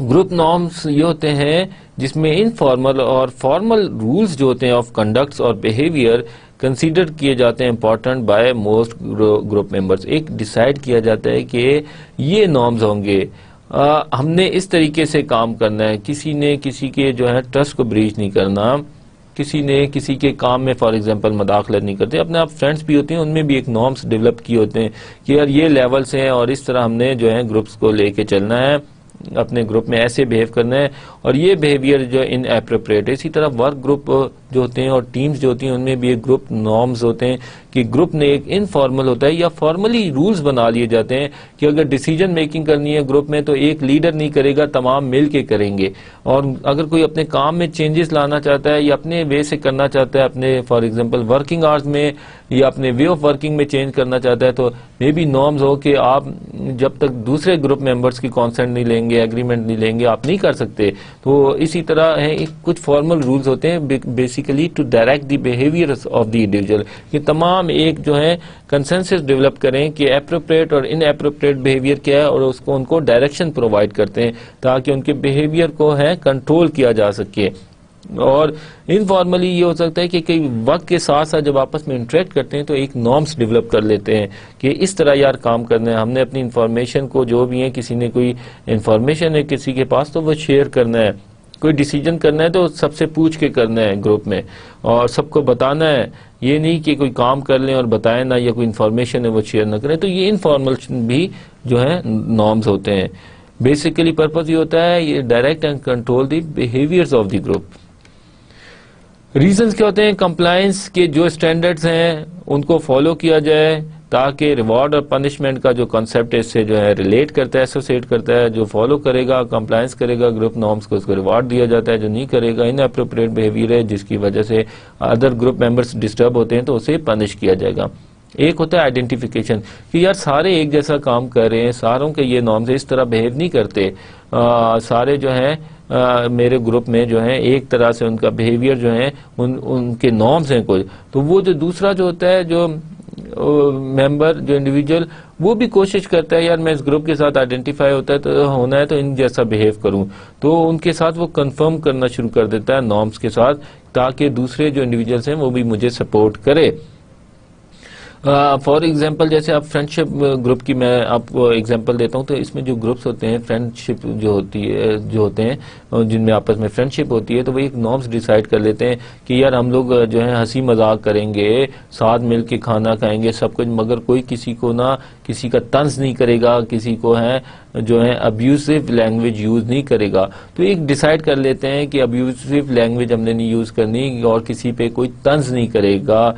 group norms یہ ہوتے ہیں جس میں انفارمل اور فارمل رولز جو ہوتے ہیں آف کنڈکٹس اور بہیویئر کنسیڈر کیے جاتے ہیں important by most group members ایک ڈیسائیڈ کیا جاتا ہے کہ یہ نارمز ہوں گے ہم نے اس طریقے سے کام کرنا ہے کسی نے کسی کے جو ہے ٹرسٹ کو بریچ نہیں کرنا کسی نے کسی کے کام میں فار ایگزامپل مداخلت نہیں کرتے اپنے آپ فرینڈس بھی ہوتے ہیں ان میں بھی ایک نارمس ڈیولپ کیے ہوتے ہیں کہ یار یہ لیولز ہیں اور اس طرح ہم نے جو ہیں گروپس کو لے کے چلنا ہے اپنے گروپ میں ایسے بہیو کرنا ہے اور یہ بہیویئر جو ان اپروپریٹ ہے اسی طرح ورک گروپ جو ہوتے ہیں اور ٹیمز جو ہوتی ہیں ان میں بھی ایک گروپ نارمز ہوتے ہیں کہ گروپ نے ایک انفارمل ہوتا ہے یا فارملی رولز بنا لیے جاتے ہیں کہ اگر ڈیسیجن میکنگ کرنی ہے گروپ میں تو ایک لیڈر نہیں کرے گا تمام مل کے کریں گے اور اگر کوئی اپنے کام میں چینجز لانا چاہتا ہے یا اپنے وے سے کرنا چاہتا ہے اپنے فار ایگزامپل ورکنگ آرز میں یا اپنے وے آف ورکنگ میں چینج کرنا چاہتا ہے تو مے بی نارمز ہو کہ آپ جب تک دوسرے گروپ ممبرس کی کانسنٹ نہیں لیں گے اگریمنٹ نہیں لیں گے آپ نہیں کر سکتے تو اسی طرح کچھ فارمل رولز ہوتے ہیں basically to direct the behaviour of the individual یہ تمام ایک جو ہے کنسنسس ڈیولپ کریں کہ اپروپریٹ اور ان اپروپریٹ بیہیویئر کیا ہے اور اس کو ان کو ڈائریکشن پرووائڈ کرتے ہیں تاکہ ان کے بیہیویئر کو ہے کنٹرول کیا جا سکے اور انفارملی یہ ہو سکتا ہے کہ کئی وقت کے ساتھ ساتھ جب آپس میں انٹریکٹ کرتے ہیں تو ایک نارمس ڈیولپ کر لیتے ہیں کہ اس طرح یار کام کرنا ہے ہم نے اپنی انفارمیشن کو جو بھی ہیں کسی نے کوئی انفارمیشن ہے کسی کے پاس تو وہ شیئر کرنا ہے کوئی ڈیسیجن کرنا ہے تو سب سے پوچھ کے کرنا ہے گروپ میں اور سب کو بتانا ہے یہ نہیں کہ کوئی کام کر لیں اور بتائیں نہ یا کوئی انفارمیشن ہے وہ شیئر نہ کریں تو یہ انفارمل بھی جو ہیں نارمز ہوتے ہیں بیسیکلی پرپز یہ ہوتا ہے یہ direct and control the behaviours of the group reasons کیا ہوتے ہیں کمپلائنس کے جو اسٹینڈرڈس ہیں ان کو فالو کیا جائے تاکہ ریوارڈ اور پنشمنٹ کا جو کنسیپٹ اس سے جو ہے ریلیٹ کرتا ہے ایسوسیٹ کرتا ہے جو فالو کرے گا کمپلائنس کرے گا گروپ نومز کو اس کو ریوارڈ دیا جاتا ہے جو نہیں کرے گا ان اپروپریٹ بہیویر ہے جس کی وجہ سے ادر گروپ ممبرس ڈسٹرب ہوتے ہیں تو اسے پنش کیا جائے گا ایک ہوتا ہے آئیڈینٹیفیکیشن کہ یار سارے ایک جیسا کام کر رہے ہیں ساروں کے یہ نومز اس طرح بہیو نہیں کرتے سارے جو ہیں میرے گروپ میں جو ہیں ایک طرح سے ان کا بہیوئر جو ہیں ان ان کے نومز ہیں کوئی تو وہ جو دوسرا جو ہوتا ہے جو ممبر جو انڈیویجل وہ بھی کوشش کرتا ہے یار میں اس گروپ کے ساتھ آئیڈینٹیفائی ہوتا ہے تو ہونا ہے تو ان جیسا بہیو کروں تو ان کے ساتھ وہ کنفرم کرنا شروع کر دیتا ہے نارمس کے ساتھ تاکہ دوسرے جو انڈیویجلس ہیں وہ بھی مجھے سپورٹ کرے فار ایگزامپل جیسے آپ فرنڈشپ گروپ کی میں آپ کو اگزامپل دیتا ہوں تو اس میں جو گروپس ہوتے ہیں فرینڈ شپ جو ہوتی ہے جو ہوتے ہیں جن میں آپس میں فرینڈ شپ ہوتی ہے تو وہ ایک نارمس ڈیسائیڈ کر لیتے ہیں کہ یار ہم لوگ جو ہے ہنسی مذاق کریں گے ساتھ مل کے کھانا کھائیں گے سب کچھ مگر کوئی کسی کو نہ کسی کا طنز نہیں کرے گا کسی کو ہے جو ہے ابیوسیف لینگویج یوز نہیں کرے گا تو ایک ڈیسائیڈ کر لیتے ہیں کہ ابیوسیف لینگویج ہم نے نہیں یوز کرنی اور کسی پہ کوئی تنز نہیں کرے گا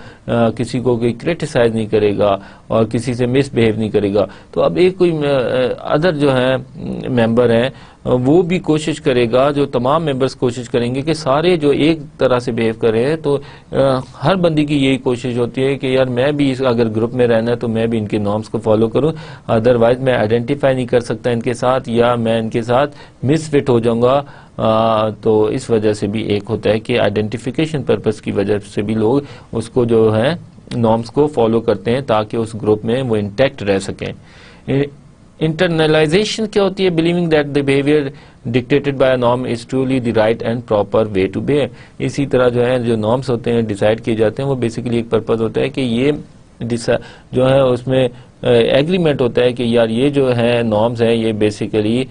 کسی کو کوئی کرٹیسائز نہیں کرے گا اور کسی سے مس بہیو نہیں کرے گا تو اب ایک کوئی ادر جو ہیں ممبر ہیں وہ بھی کوشش کرے گا جو تمام ممبرز کوشش کریں گے کہ سارے جو ایک طرح سے بہیو کرے تو ہر بندی کی یہی کوشش ہوتی ہے کہ یار میں بھی اگر گروپ میں رہنا ہے تو میں بھی ان کے نومز کو فالو کروں ادروائز وائز میں آئیڈینٹیفائی نہیں کر سکتا ان کے ساتھ یا میں ان کے ساتھ مس فٹ ہو جاؤں گا تو اس وجہ سے بھی ایک ہوتا ہے کہ آئیڈینٹیفیکیشن پرپس کی وجہ سے بھی لوگ اس کو جو ہیں نومز کو فالو کرتے ہیں تاکہ اس گروپ میں وہ انٹیکٹ رہ سکیں انٹرنلائزیشن کیا ہوتی ہے believing that the behaviour dictated by نام is truly the right and proper way to behave اسی طرح جو ہے جو نامس ہوتے ہیں ڈیسائڈ کیے جاتے ہیں وہ بیسیکلی ایک پرپز ہوتا ہے کہ یہ جو ہے اس میں ایگریمنٹ ہوتا ہے کہ یار یہ جو ہے نامس ہیں یہ بیسیکلی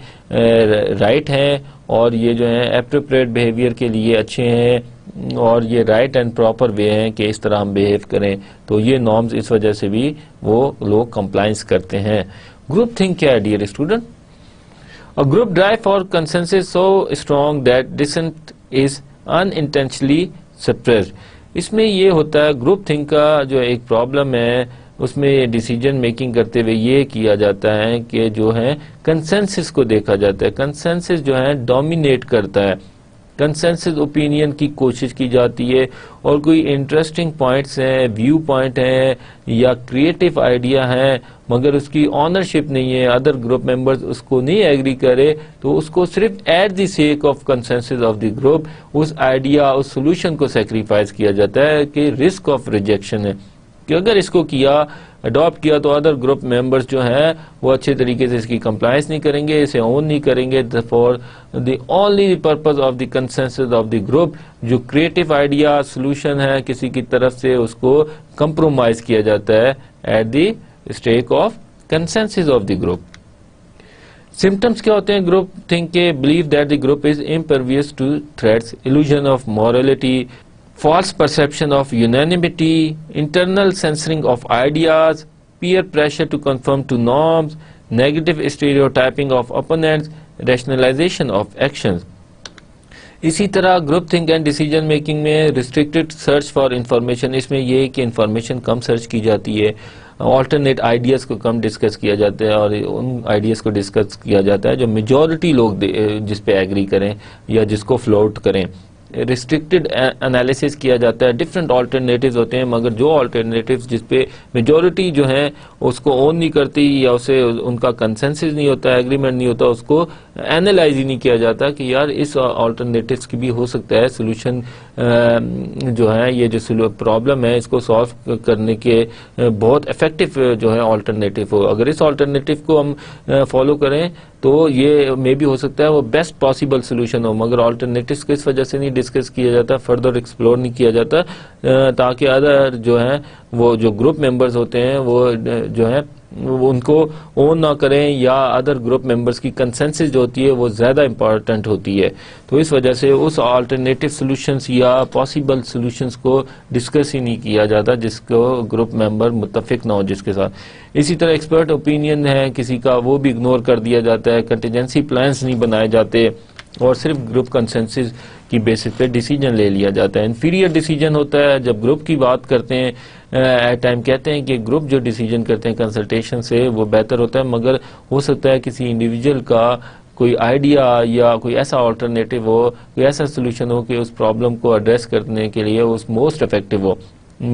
رائٹ ہیں اور یہ جو ہے اپروپریٹ بہیویئر کے لیے اچھے ہیں اور یہ رائٹ اینڈ پراپر وے ہیں کہ اس طرح ہم بیہیف کریں تو یہ نارمز اس وجہ سے بھی وہ لوگ کمپلائنس کرتے ہیں گروپ تھنک کیا ہے ڈیئر اسٹوڈنٹ اور group drive for consensus so strong that dissent is intentionally suppress اس میں یہ ہوتا ہے گروپ تھنک کا جو ایک پرابلم ہے اس میں یہ میکنگ کرتے ہوئے یہ کیا جاتا ہے کہ جو ہے کنسنسس کو دیکھا جاتا ہے کنسنسس جو ہے ڈومینیٹ کرتا ہے کنسنسز اوپینین کی کوشش کی جاتی ہے اور کوئی انٹرسٹنگ پوائنٹس ہیں ویو پوائنٹ ہیں یا کریٹیف آئیڈیا ہیں مگر اس کی آنرشپ نہیں ہے ادر گروپ ممبرز اس کو نہیں ایگری کرے تو اس کو صرف at the sake of consensus of the group اس آئیڈیا اس سولوشن کو سیکریفائز کیا جاتا ہے کہ رسک آف ریجیکشن ہے کہ اگر اس کو کیا اڈاپ کیا تو ادھر گروپ میمبرز جو ہیں وہ اچھے طریقے سے اس کی کمپلائنس نہیں کریں گے اسے اون نہیں کریں گے for the only purpose of the consensus of the group جو کریٹو آئیڈیا سلوشن ہے کسی کی طرف سے اس کو کمپرومائز کیا جاتا ہے at the stake of consensus of the group symptoms کیا ہوتے ہیں گروپ تھنک کے believe that the group is impervious to threats illusion of morality false perception of unanimity internal censoring of ideas peer pressure to conform to norms negative stereotyping of opponents اسی طرح group think and decision making میں restricted search for information اس میں یہ کہ information کم search کی جاتی ہے آلٹرنیٹ آئیڈیاز کو کم ڈسکس کیا جاتا ہے اور ان آئیڈیاز کو ڈسکس کیا جاتا ہے جو میجورٹی لوگ جس پہ ایگری کریں یا جس کو فلوٹ کریں ریسٹرکٹڈ انیلیسز کیا جاتا ہے ڈفرینٹ آلٹرنیٹیوز ہوتے ہیں مگر جو آلٹرنیٹیوز جس پہ میجورٹی جو ہیں اس کو اون نہیں کرتی یا اسے ان کا کنسنسز نہیں ہوتا اگریمنٹ نہیں ہوتا اس کو اینالائز ہی نہیں کیا جاتا کہ یار اس آلٹرنیٹیوز کی بھی ہو سکتا ہے سولوشن جو ہے یہ جو پرابلم ہے اس کو سالو کرنے کے بہت افیکٹو جو ہے آلٹرنیٹیو ہو اگر اس آلٹرنیٹیو کو ہم فالو کریں تو یہ مے بھی ہو سکتا ہے وہ بیسٹ پاسبل سلوشن ہو مگر آلٹرنیٹیوس کو اس وجہ سے نہیں ڈسکس کیا جاتا فردر ایکسپلور نہیں کیا جاتا تاکہ ادر جو ہیں وہ جو گروپ ممبرز ہوتے ہیں وہ جو ہیں ان کو اون نہ کریں یا ادر گروپ ممبرز کی کنسنسز جو ہوتی ہے وہ زیادہ امپارٹنٹ ہوتی ہے تو اس وجہ سے اس آلٹرنیٹیف سلوشنز یا پاسیبل سلوشنز کو ڈسکس ہی نہیں کیا جاتا جس کو گروپ ممبر متفق نہ ہو جس کے ساتھ اسی طرح ایکسپرٹ اوپینین ہے کسی کا وہ بھی اگنور کر دیا جاتا ہے کنٹیجنسی پلانس نہیں بنائے جاتے اور صرف گروپ کنسنسز کی بیسس پہ ڈیسیجن لے لیا جاتا ہے انفیریئر ڈیسیجن ہوتا ہے جب گروپ کی بات کرتے ہیں ایٹ ٹائم کہتے ہیں کہ گروپ جو ڈیسیجن کرتے ہیں کنسلٹیشن سے وہ بہتر ہوتا ہے مگر ہو سکتا ہے کسی انڈیویجل کا کوئی آئیڈیا یا کوئی ایسا آلٹرنیٹیو ہو کوئی ایسا سلوشن ہو کہ اس پرابلم کو ایڈریس کرنے کے لیے اس موسٹ افیکٹو ہو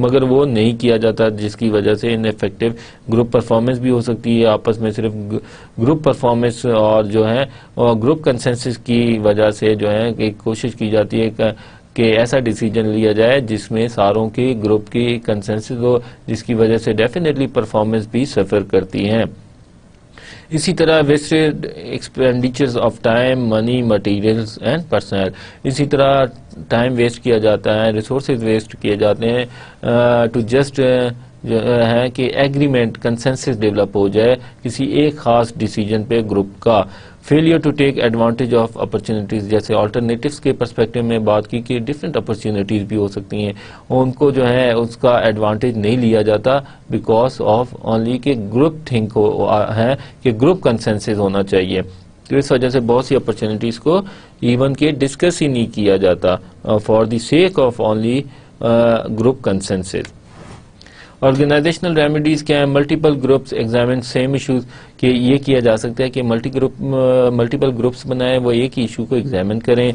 مگر وہ نہیں کیا جاتا جس کی وجہ سے ان افیکٹو گروپ پرفارمنس بھی ہو سکتی ہے آپس میں صرف گروپ پرفارمنس اور جو ہے گروپ کنسنسس کی وجہ سے جو ہے کہ کوشش کی جاتی ہے کہ کہ ایسا ڈیسیجن لیا جائے جس میں ساروں کی گروپ کی کنسنسز ہو جس کی وجہ سے ڈیفینیٹلی پرفارمنس بھی سفر کرتی ہیں اسی طرح wasted expenditures of time money materials and personnel اسی طرح ٹائم ویسٹ کیا جاتا ہے ریسورسز ویسٹ کیے جاتے ہیں ٹو جسٹ ہے کہ ایگریمنٹ کنسنسز ڈیولپ ہو جائے کسی ایک خاص ڈیسیجن پہ گروپ کا failure to take advantage of opportunities جیسے آلٹرنیٹیوز کے پرسپیکٹیو میں بات کی کہ ڈفرینٹ اپورچونیٹیز بھی ہو سکتی ہیں ان کو جو ہے اس کا ایڈوانٹیج نہیں لیا جاتا بیکاز آف اونلی کہ گروپ تھنک کہ گروپ کنسنسز ہونا چاہیے تو اس وجہ سے بہت سی اپرچونیٹیز کو ایون کہ ڈسکس ہی نہیں کیا جاتا for the sake of only group consensus organizational remedies کیا ہیں multiple groups examine same issues کہ یہ کیا جا سکتا ہے کہ ملٹیپل گروپس uh, بنائیں وہ ایک ایشو کو ایگزامن کریں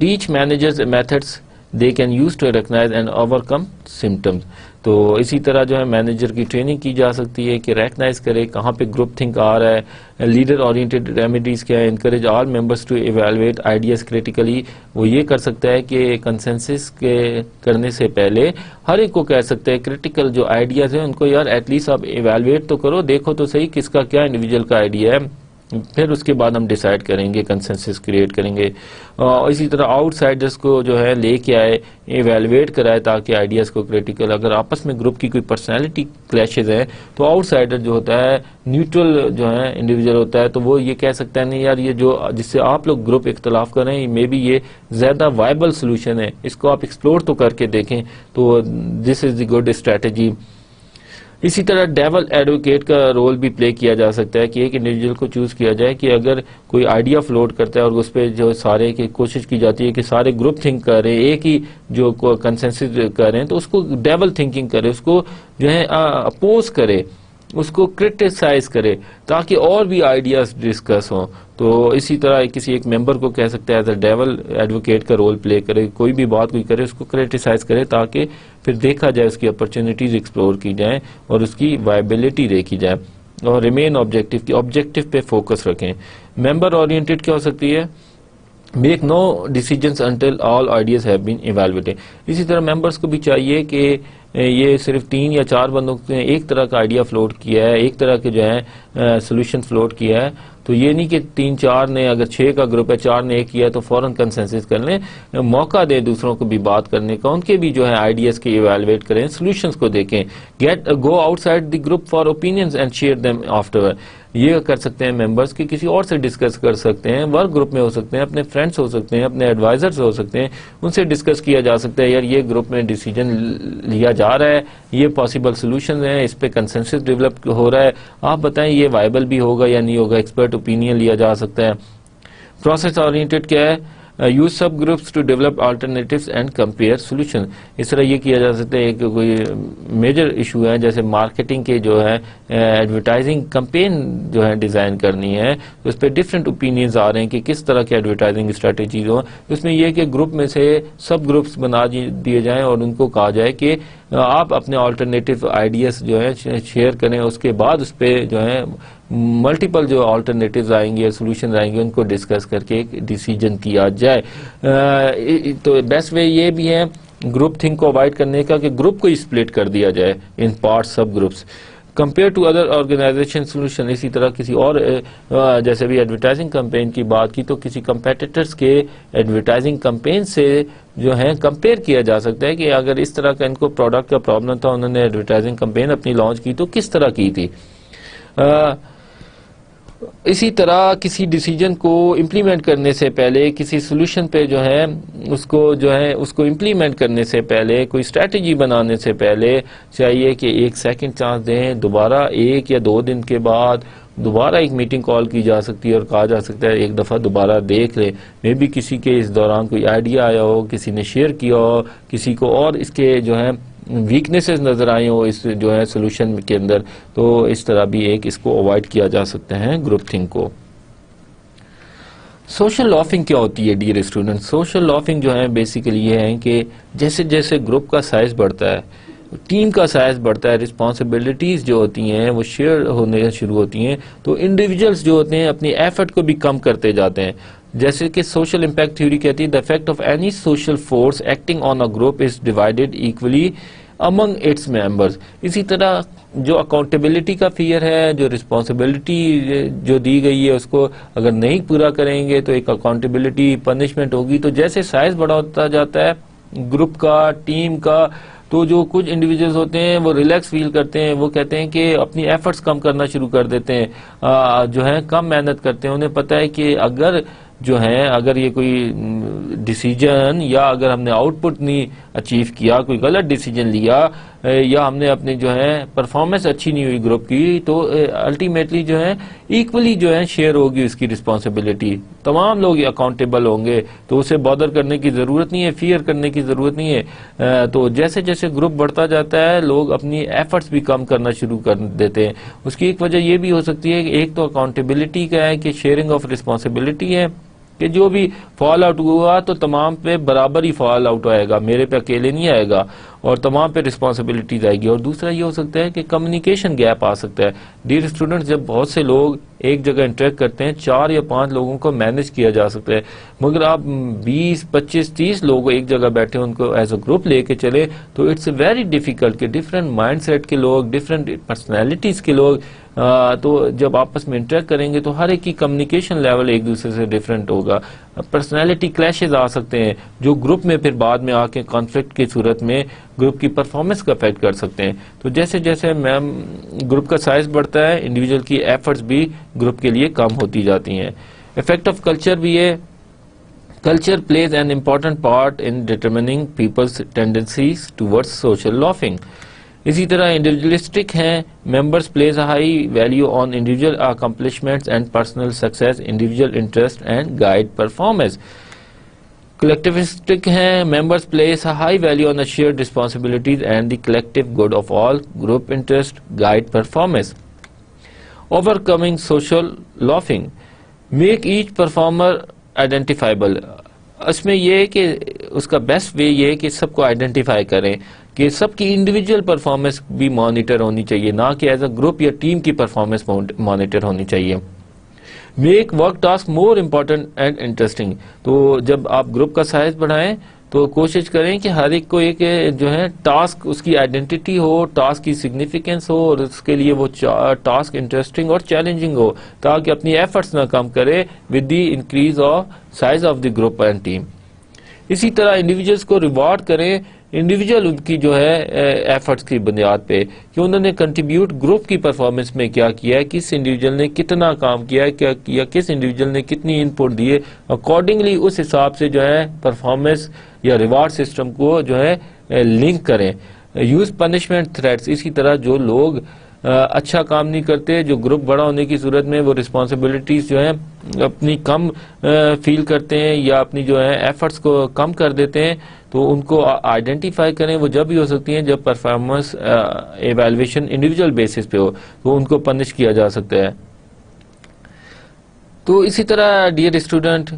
teach managers methods they can use to recognize and overcome تو اسی طرح جو ہے مینیجر کی ٹریننگ کی جا سکتی ہے کہ ریکنائز کرے کہاں پہ گروپ تھنک آ رہا ہے لیڈر اورینٹیڈ ریمیڈیز کیا ہے encourage all to evaluate ideas critically وہ یہ کر سکتا ہے کہ کنسنسس کے کرنے سے پہلے ہر ایک کو کہہ سکتا ہے کریٹیکل جو آئیڈیاز ہیں ان کو یار ایٹ لیسٹ آپ ایویلویٹ تو کرو دیکھو تو صحیح کس کا کیا انڈیویجل کا آئیڈیا ہے پھر اس کے بعد ہم ڈیسائیڈ کریں گے کنسنسس کریئٹ کریں گے اسی طرح آؤٹ سائڈرس کو جو ہے لے کے آئے ایویلویٹ کرائے تاکہ آئیڈیاز کو کریٹیکل اگر آپس میں گروپ کی کوئی پرسنالٹی کلیشز ہیں تو آؤٹ سائڈر جو ہوتا ہے نیوٹرل جو ہیں انڈیویجول ہوتا ہے تو وہ یہ کہہ ہے نہیں یار یہ جو جس سے آپ لوگ گروپ اختلاف کریں مے بی یہ زیادہ وائبل سلوشن ہے اس کو آپ ایکسپلور تو کر کے دیکھیں تو دس از دی گڈ اسٹریٹجی اسی طرح ڈیول ایڈوکیٹ کا رول بھی پلے کیا جا سکتا ہے کہ ایک انڈیویژل کو چوز کیا جائے کہ اگر کوئی آئیڈیا فلوٹ کرتا ہے اور اس پہ جو سارے کی کوشش کی جاتی ہے کہ سارے گروپ تھنک کر رہے ہیں ایک ہی جو کنسنسز کر رہے ہیں تو اس کو ڈیول تھنکنگ کرے اس کو جو ہے اپوز کرے اس کو کرٹیسائز کرے تاکہ اور بھی آئیڈیاز ڈسکس ہوں تو اسی طرح کسی ایک ممبر کو کہہ سکتے ہیں ایز اے ڈیول ایڈوکیٹ کا رول پلے کرے کوئی بھی بات کوئی کرے اس کو کرٹیسائز کرے تاکہ پھر دیکھا جائے اس کی اپرچونیٹیز ایکسپلور کی جائیں اور اس کی وائبلٹی دیکھی جائے اور ریمین آبجیکٹیو کی آبجیکٹیو پہ فوکس رکھیں ممبر اورینٹیڈ کیا ہو سکتی ہے make no decisions until all ideas have been evaluated اسی طرح ممبرس کو بھی چاہیے کہ یہ صرف تین یا چار بندوں ایک طرح کا آئیڈیا فلوٹ کیا ہے ایک طرح کے جو ہے سلوشن فلوٹ کیا ہے تو یہ نہیں کہ تین چار نے اگر چھ کا گروپ ہے چار نے ایک کیا تو فوراً کنسنسس کر لیں موقع دیں دوسروں کو بھی بات کرنے کا ان کے بھی جو ہے آئیڈیاز کے ایویلویٹ کریں سلوشنز کو دیکھیں get go outside the group for opinions and share them after یہ کر سکتے ہیں ممبرس کہ کسی اور سے ڈسکس کر سکتے ہیں ورک گروپ میں ہو سکتے ہیں اپنے فرینڈس ہو سکتے ہیں اپنے ایڈوائزرز ہو سکتے ہیں ان سے ڈسکس کیا جا سکتا ہے یار یہ گروپ میں ڈیسیجن لیا جا رہا ہے یہ پاسبل سولوشن ہیں اس پہ کنسنسس ڈیولپ ہو رہا ہے آپ بتائیں یہ وائبل بھی ہوگا یا نہیں ہوگا ایکسپرٹ اوپینین لیا جا سکتا ہے پروسیس آرینٹڈ کیا ہے use subgroups to develop alternatives and compare solution اس طرح یہ کیا جا سکتا ہے کہ کوئی میجر ایشو ہے جیسے مارکیٹنگ کے جو ہے ایڈورٹائزنگ uh, کمپین جو ہے ڈیزائن کرنی ہے اس پہ ڈفرینٹ اوپینینز آ رہے ہیں کہ کس طرح کی ایڈورٹائزنگ اسٹریٹجیز ہوں اس میں یہ کہ گروپ میں سے سب گروپس بنا دیے دیے جائیں اور ان کو کہا جائے کہ uh, آپ اپنے آلٹرنیٹیو آئیڈیاز جو ہیں شیئر کریں اس کے بعد اس پہ جو ہیں ملٹیپل جو آلٹرنیٹیوز آئیں گے سلوشنز آئیں گے ان کو ڈسکس کر کے ایک ڈیسیجن کیا جائے تو بیسٹ وے یہ بھی ہے گروپ تھنک کو اوائڈ کرنے کا کہ گروپ کو اسپلٹ کر دیا جائے ان part subgroups compare to other organization solution اسی طرح کسی اور جیسے بھی ایڈورٹائزنگ کمپین کی بات کی تو کسی کمپیٹیٹرز کے ایڈورٹائزنگ کمپین سے جو ہیں کمپیئر کیا جا سکتا ہے کہ اگر اس طرح کا ان کو پروڈکٹ کا پرابلم تھا انہوں نے ایڈورٹائزنگ کمپین اپنی لانچ کی تو کس طرح کی تھی اسی طرح کسی ڈیسیجن کو امپلیمنٹ کرنے سے پہلے کسی سلوشن پہ جو ہے اس کو جو ہے اس کو امپلیمنٹ کرنے سے پہلے کوئی اسٹریٹجی بنانے سے پہلے چاہیے کہ ایک سیکنڈ چانس دیں دوبارہ ایک یا دو دن کے بعد دوبارہ ایک میٹنگ کال کی جا سکتی ہے اور کہا جا سکتا ہے ایک دفعہ دوبارہ دیکھ لیں میں بھی کسی کے اس دوران کوئی آئیڈیا آیا ہو کسی نے شیئر کیا ہو کسی کو اور اس کے جو ہے ویکنیسز نظر آئے ہو اس جو ہے سولوشن کے اندر تو اس طرح بھی ایک اس کو اوائڈ کیا جا سکتے ہیں گروپ تھنک کو سوشل لافنگ کیا ہوتی ہے ڈیئر اسٹوڈنٹ سوشل لافنگ جو ہے بیسیکلی یہ ہے کہ جیسے جیسے گروپ کا سائز بڑھتا ہے ٹیم کا سائز بڑھتا ہے رسپانسبلٹیز جو ہوتی ہیں وہ شیئر ہونے شروع ہوتی ہیں تو انڈیویژلس جو ہوتے ہیں اپنی ایفرٹ کو بھی کم کرتے جاتے ہیں جیسے کہ سوشل امپیکٹ تھیوری کہتی ہے the effect of any social force acting on a group is divided equally among its members اسی طرح جو اکاؤنٹیبلٹی کا فیئر ہے جو responsibility جو دی گئی ہے اس کو اگر نہیں پورا کریں گے تو ایک اکاؤنٹیبلٹی پنشمنٹ ہوگی تو جیسے سائز ہوتا جاتا ہے گروپ کا ٹیم کا تو جو کچھ انڈیویژل ہوتے ہیں وہ ریلیکس فیل کرتے ہیں وہ کہتے ہیں کہ اپنی ایفرٹس کم کرنا شروع کر دیتے ہیں جو ہیں کم محنت کرتے ہیں انہیں پتہ ہے کہ اگر جو ہیں اگر یہ کوئی ڈیسیجن یا اگر ہم نے آؤٹ پٹ اچیو کیا کوئی غلط ڈیسیجن لیا یا ہم نے اپنے جو ہے پرفارمنس اچھی نہیں ہوئی گروپ کی تو الٹیمیٹلی جو ہے ایکولی جو ہے شیئر ہوگی اس کی رسپانسبلٹی تمام لوگ اکاؤنٹیبل ہوں گے تو اسے بادر کرنے کی ضرورت نہیں ہے فیئر کرنے کی ضرورت نہیں ہے تو جیسے جیسے گروپ بڑھتا جاتا ہے لوگ اپنی ایفرٹس بھی کم کرنا شروع کر دیتے ہیں اس کی ایک وجہ یہ بھی ہو سکتی ہے کہ ایک تو اکاؤنٹیبلٹی کا ہے کہ شیئرنگ آف رسپانسبلٹی ہے کہ جو بھی فال آؤٹ ہوا تو تمام پہ برابر ہی فال آؤٹ آئے گا میرے پہ اکیلے نہیں آئے گا اور تمام پہ رسپانسبلٹیز آئے گی اور دوسرا یہ ہو سکتا ہے کہ کمیونیکیشن گیپ آ سکتا ہے دیر اسٹوڈنٹ جب بہت سے لوگ ایک جگہ انٹریکٹ کرتے ہیں چار یا پانچ لوگوں کو مینج کیا جا سکتا ہے مگر آپ بیس پچیس تیس لوگ ایک جگہ بیٹھے ان کو ایز اے گروپ لے کے چلے تو اٹس ویری ڈیفیکلٹ کہ ڈفرینٹ مائنڈ سیٹ کے لوگ ڈفرینٹ پرسنالٹیز کے لوگ تو جب آپس میں انٹریکٹ کریں گے تو ہر ایک کی کمیونیکیشن لیول ایک دوسرے سے ڈفرینٹ ہوگا پرسنالٹی کلیشز آ سکتے ہیں جو گروپ میں پھر بعد میں آ کے کانفلکٹ کی صورت میں گروپ کی پرفارمنس کا افیکٹ کر سکتے ہیں تو جیسے جیسے میم گروپ کا سائز بڑھتا ہے انڈیویجول کی ایفرٹس بھی گروپ کے لیے کم ہوتی جاتی ہیں افیکٹ آف کلچر بھی ہے culture plays an important part in determining people's tendencies toward social loafing اسی طرح انڈیویجلسٹک ہیں members plays high value on individual accomplishments and personal success individual interest and guide performance collectivistic ہیں members plays high value on share responsibilities and the collective good of all group interest guide performance overcoming social loafing make each performer identifiable اس میں یہ کہ اس کا best way یہ کہ سب کو identify کریں کہ سب کی انڈیویجل پرفارمنس بھی مانیٹر ہونی چاہیے نہ کہ ایز اے گروپ یا ٹیم کی پرفارمنس مانیٹر ہونی چاہیے make work task more important and interesting تو جب آپ گروپ کا سائز بڑھائیں تو کوشش کریں کہ ہر ایک کو ایک جو ہے ٹاسک اس کی آئیڈینٹی ہو ٹاسک کی سگنیفیکینس ہو اور اس کے لیے وہ ٹاسک انٹرسٹنگ اور چیلنجنگ ہو تاکہ اپنی ایفرٹس نہ کم کرے with the increase of size of the group and team اسی طرح انڈیویجلس کو ریوارڈ کریں انڈیویجل ان کی جو ہے ایفرٹس کی بنیاد پہ کہ انہوں نے کنٹریبیوٹ گروپ کی پرفارمنس میں کیا کیا ہے کس انڈیویجول نے کتنا کام کیا ہے کس انڈیویجول نے کتنی ان پٹ اکارڈنگلی اس حساب سے جو ہے پرفارمنس یا ریوارڈ سسٹم کو جو ہے لنک کریں یوز پنشمنٹ تھریٹس اسی طرح جو لوگ اچھا کام نہیں کرتے جو گروپ بڑا ہونے کی صورت میں وہ ریسپانسبلیٹیز جو ہیں اپنی کم فیل کرتے ہیں یا اپنی جو ہیں ایفرٹس کو کم کر دیتے ہیں تو ان کو آئیڈینٹیفائی کریں وہ جب بھی ہو سکتی ہیں جب پرفارمنس ایویلویشن انڈیویجل بیسس پہ ہو تو ان کو پنش کیا جا سکتا ہے تو اسی طرح ڈیئر اسٹوڈنٹ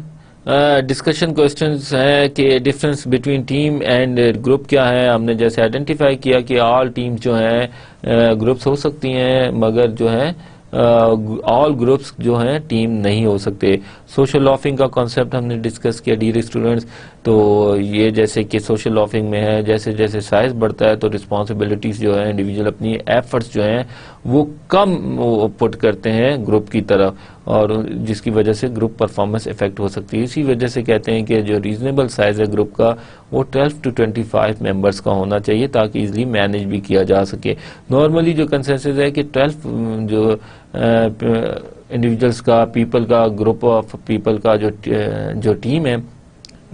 ڈسکشن کوشچنس ہے کہ difference between team and group کیا ہے ہم نے جیسے آئیڈینٹیفائی کیا کہ آل ٹیم جو ہیں گروپس ہو سکتی ہیں مگر جو ہے آل گروپس جو ہیں ٹیم نہیں ہو سکتے سوشل لافنگ کا کانسیپٹ ہم نے ڈسکس کیا ڈیری اسٹوڈنٹس تو یہ جیسے کہ سوشل لافنگ میں ہے جیسے جیسے سائز بڑھتا ہے تو رسپانسبلٹیز جو ہیں انڈیویجول اپنی ایفرٹس جو ہیں وہ کم پٹ کرتے ہیں گروپ کی طرف اور جس کی وجہ سے گروپ پرفارمنس افیکٹ ہو سکتی ہے اسی وجہ سے کہتے ہیں کہ جو ریزنیبل سائز ہے گروپ کا وہ 12 ٹو 25 ممبرز کا ہونا چاہیے تاکہ ایزلی مینج بھی کیا جا سکے نارملی جو کنسنسز ہے کہ 12 جو انڈیویجلز کا پیپل کا گروپ آف پیپل کا جو جو ٹیم ہے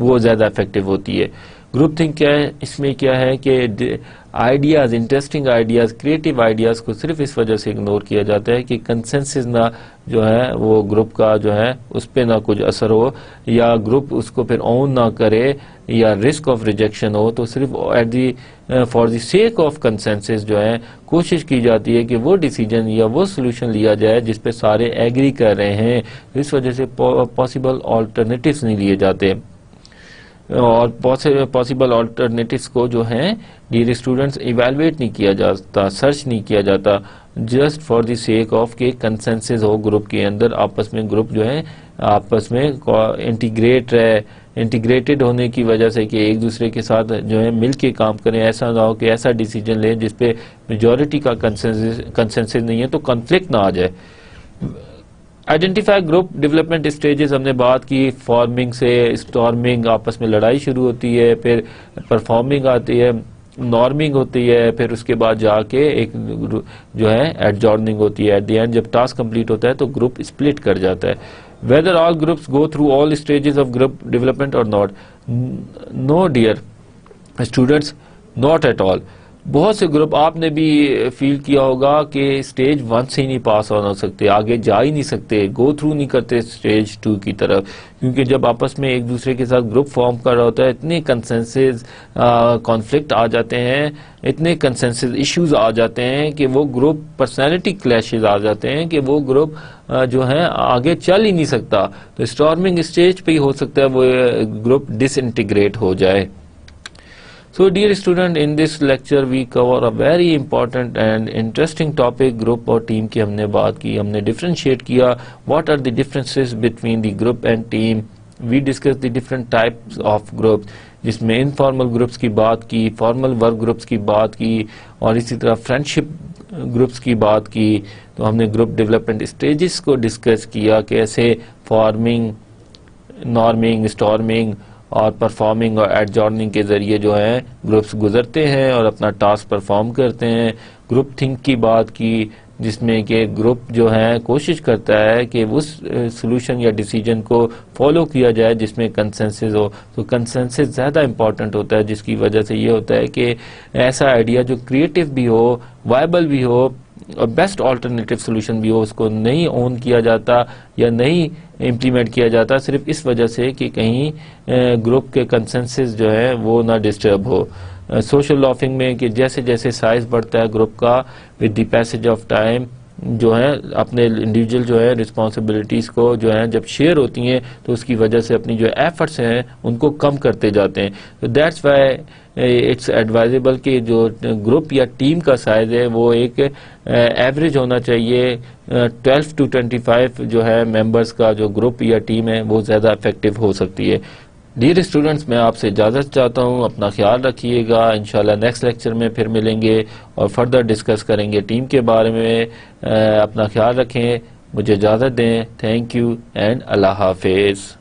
وہ زیادہ افیکٹو ہوتی ہے گروپ تھنک کیا ہے اس میں کیا ہے کہ ideas interesting ideas creative ideas کو صرف اس وجہ سے اگنور کیا جاتا ہے کہ کنسنسز نہ جو ہے وہ گروپ کا جو ہے اس پہ نہ کچھ اثر ہو یا گروپ اس کو پھر اون نہ کرے یا رسک آف ریجیکشن ہو تو صرف at the for the sake of consensus جو ہیں کوشش کی جاتی ہے کہ وہ ڈیسیجن یا وہ سلوشن لیا جائے جس پہ سارے ایگری کر رہے ہیں اس وجہ سے پاسبل آلٹرنیٹیوز نہیں لیے جاتے اور پوسیبل آلٹرنیٹس کو جو ہیں ڈیلی اسٹوڈنٹس ایویلویٹ نہیں کیا جاتا سرچ نہیں کیا جاتا just for the sake of کہ کنسنسز ہو گروپ کے اندر آپس میں گروپ جو ہے آپس میں انٹیگریٹ رہے انٹیگریٹڈ ہونے کی وجہ سے کہ ایک دوسرے کے ساتھ جو ہے مل کے کام کریں ایسا نہ ہو کہ ایسا ڈیسیجن لیں جس پہ میجورٹی کا کنسنسز نہیں ہے تو کنفلکٹ نہ آ جائے آئیڈنٹیفائی گروپ ڈیولپمنٹ اسٹیجز ہم نے بات کی فارمنگ سے فارمنگ آپس میں لڑائی شروع ہوتی ہے پھر پرفارمنگ آتی ہے نارمنگ ہوتی ہے پھر اس کے بعد جا کے ایک جو ہے ایڈ جارننگ ہوتی ہے ایٹ دی اینڈ جب ٹاسک کمپلیٹ ہوتا ہے تو گروپ اسپلٹ کر جاتا ہے whether all groups go through all stages of group development اور not no dear students not at all بہت سے گروپ آپ نے بھی فیل کیا ہوگا کہ سٹیج ون سے ہی نہیں پاس آن ہو سکتے آگے جا ہی نہیں سکتے گو تھرو نہیں کرتے سٹیج ٹو کی طرف کیونکہ جب آپس میں ایک دوسرے کے ساتھ گروپ فارم کر رہا ہوتا ہے اتنے کنسنسز کانفلکٹ آ جاتے ہیں اتنے کنسنسز ایشوز آ جاتے ہیں کہ وہ گروپ پرسنالٹی کلیشز آ جاتے ہیں کہ وہ گروپ جو ہیں آگے چل ہی نہیں سکتا تو اسٹارمنگ اسٹیج پہ ہی ہو سکتا ہے وہ گروپ ڈس انٹیگریٹ ہو جائے So dear student in this lecture we cover a very important and interesting topic group or team کی ہم نے بات کی ہم نے differentiate کیا what are the differences between the group and team we discuss the different types of groups جس میں informal groups کی بات کی formal work groups کی بات کی اور اسی طرح friendship groups کی بات کی تو ہم نے group development stages کو discuss کیا کیسے forming norming storming اور پرفارمنگ اور ایڈ جارننگ کے ذریعے جو ہیں گروپس گزرتے ہیں اور اپنا ٹاسک پرفارم کرتے ہیں گروپ تھنک کی بات کی جس میں کہ گروپ جو ہیں کوشش کرتا ہے کہ اس سلوشن یا ڈیسیجن کو فالو کیا جائے جس میں کنسنسز ہو تو کنسنسز زیادہ امپورٹنٹ ہوتا ہے جس کی وجہ سے یہ ہوتا ہے کہ ایسا آئیڈیا جو کریٹو بھی ہو وائبل بھی ہو بیسٹ آلٹرنیٹیو سلوشن بھی ہو اس کو نہیں اون کیا جاتا یا نہیں امپلیمنٹ کیا جاتا صرف اس وجہ سے کہ کہیں گروپ کے کنسنسز جو ہیں وہ نہ ڈسٹرب ہو سوشل لافنگ میں کہ جیسے جیسے سائز بڑھتا ہے گروپ کا with the passage of time جو ہیں اپنے انڈیویجل جو ہیں رسپونسبلیٹیز کو جو ہیں جب شیئر ہوتی ہیں تو اس کی وجہ سے اپنی جو ایفرٹس ہیں ان کو کم کرتے جاتے ہیں دیٹس وائی اٹس ایڈوائزیبل کہ جو گروپ یا ٹیم کا سائز ہے وہ ایک ایوریج ہونا چاہیے ٹویلف ٹو ٹوینٹی فائف جو ہے ممبرز کا جو گروپ یا ٹیم ہے وہ زیادہ افیکٹو ہو سکتی ہے ڈیر اسٹوڈنٹس میں آپ سے اجازت چاہتا ہوں اپنا خیال رکھیے گا انشاءاللہ نیکس نیکسٹ لیکچر میں پھر ملیں گے اور فردر ڈسکس کریں گے ٹیم کے بارے میں اپنا خیال رکھیں مجھے اجازت دیں تھینک یو اینڈ اللہ حافظ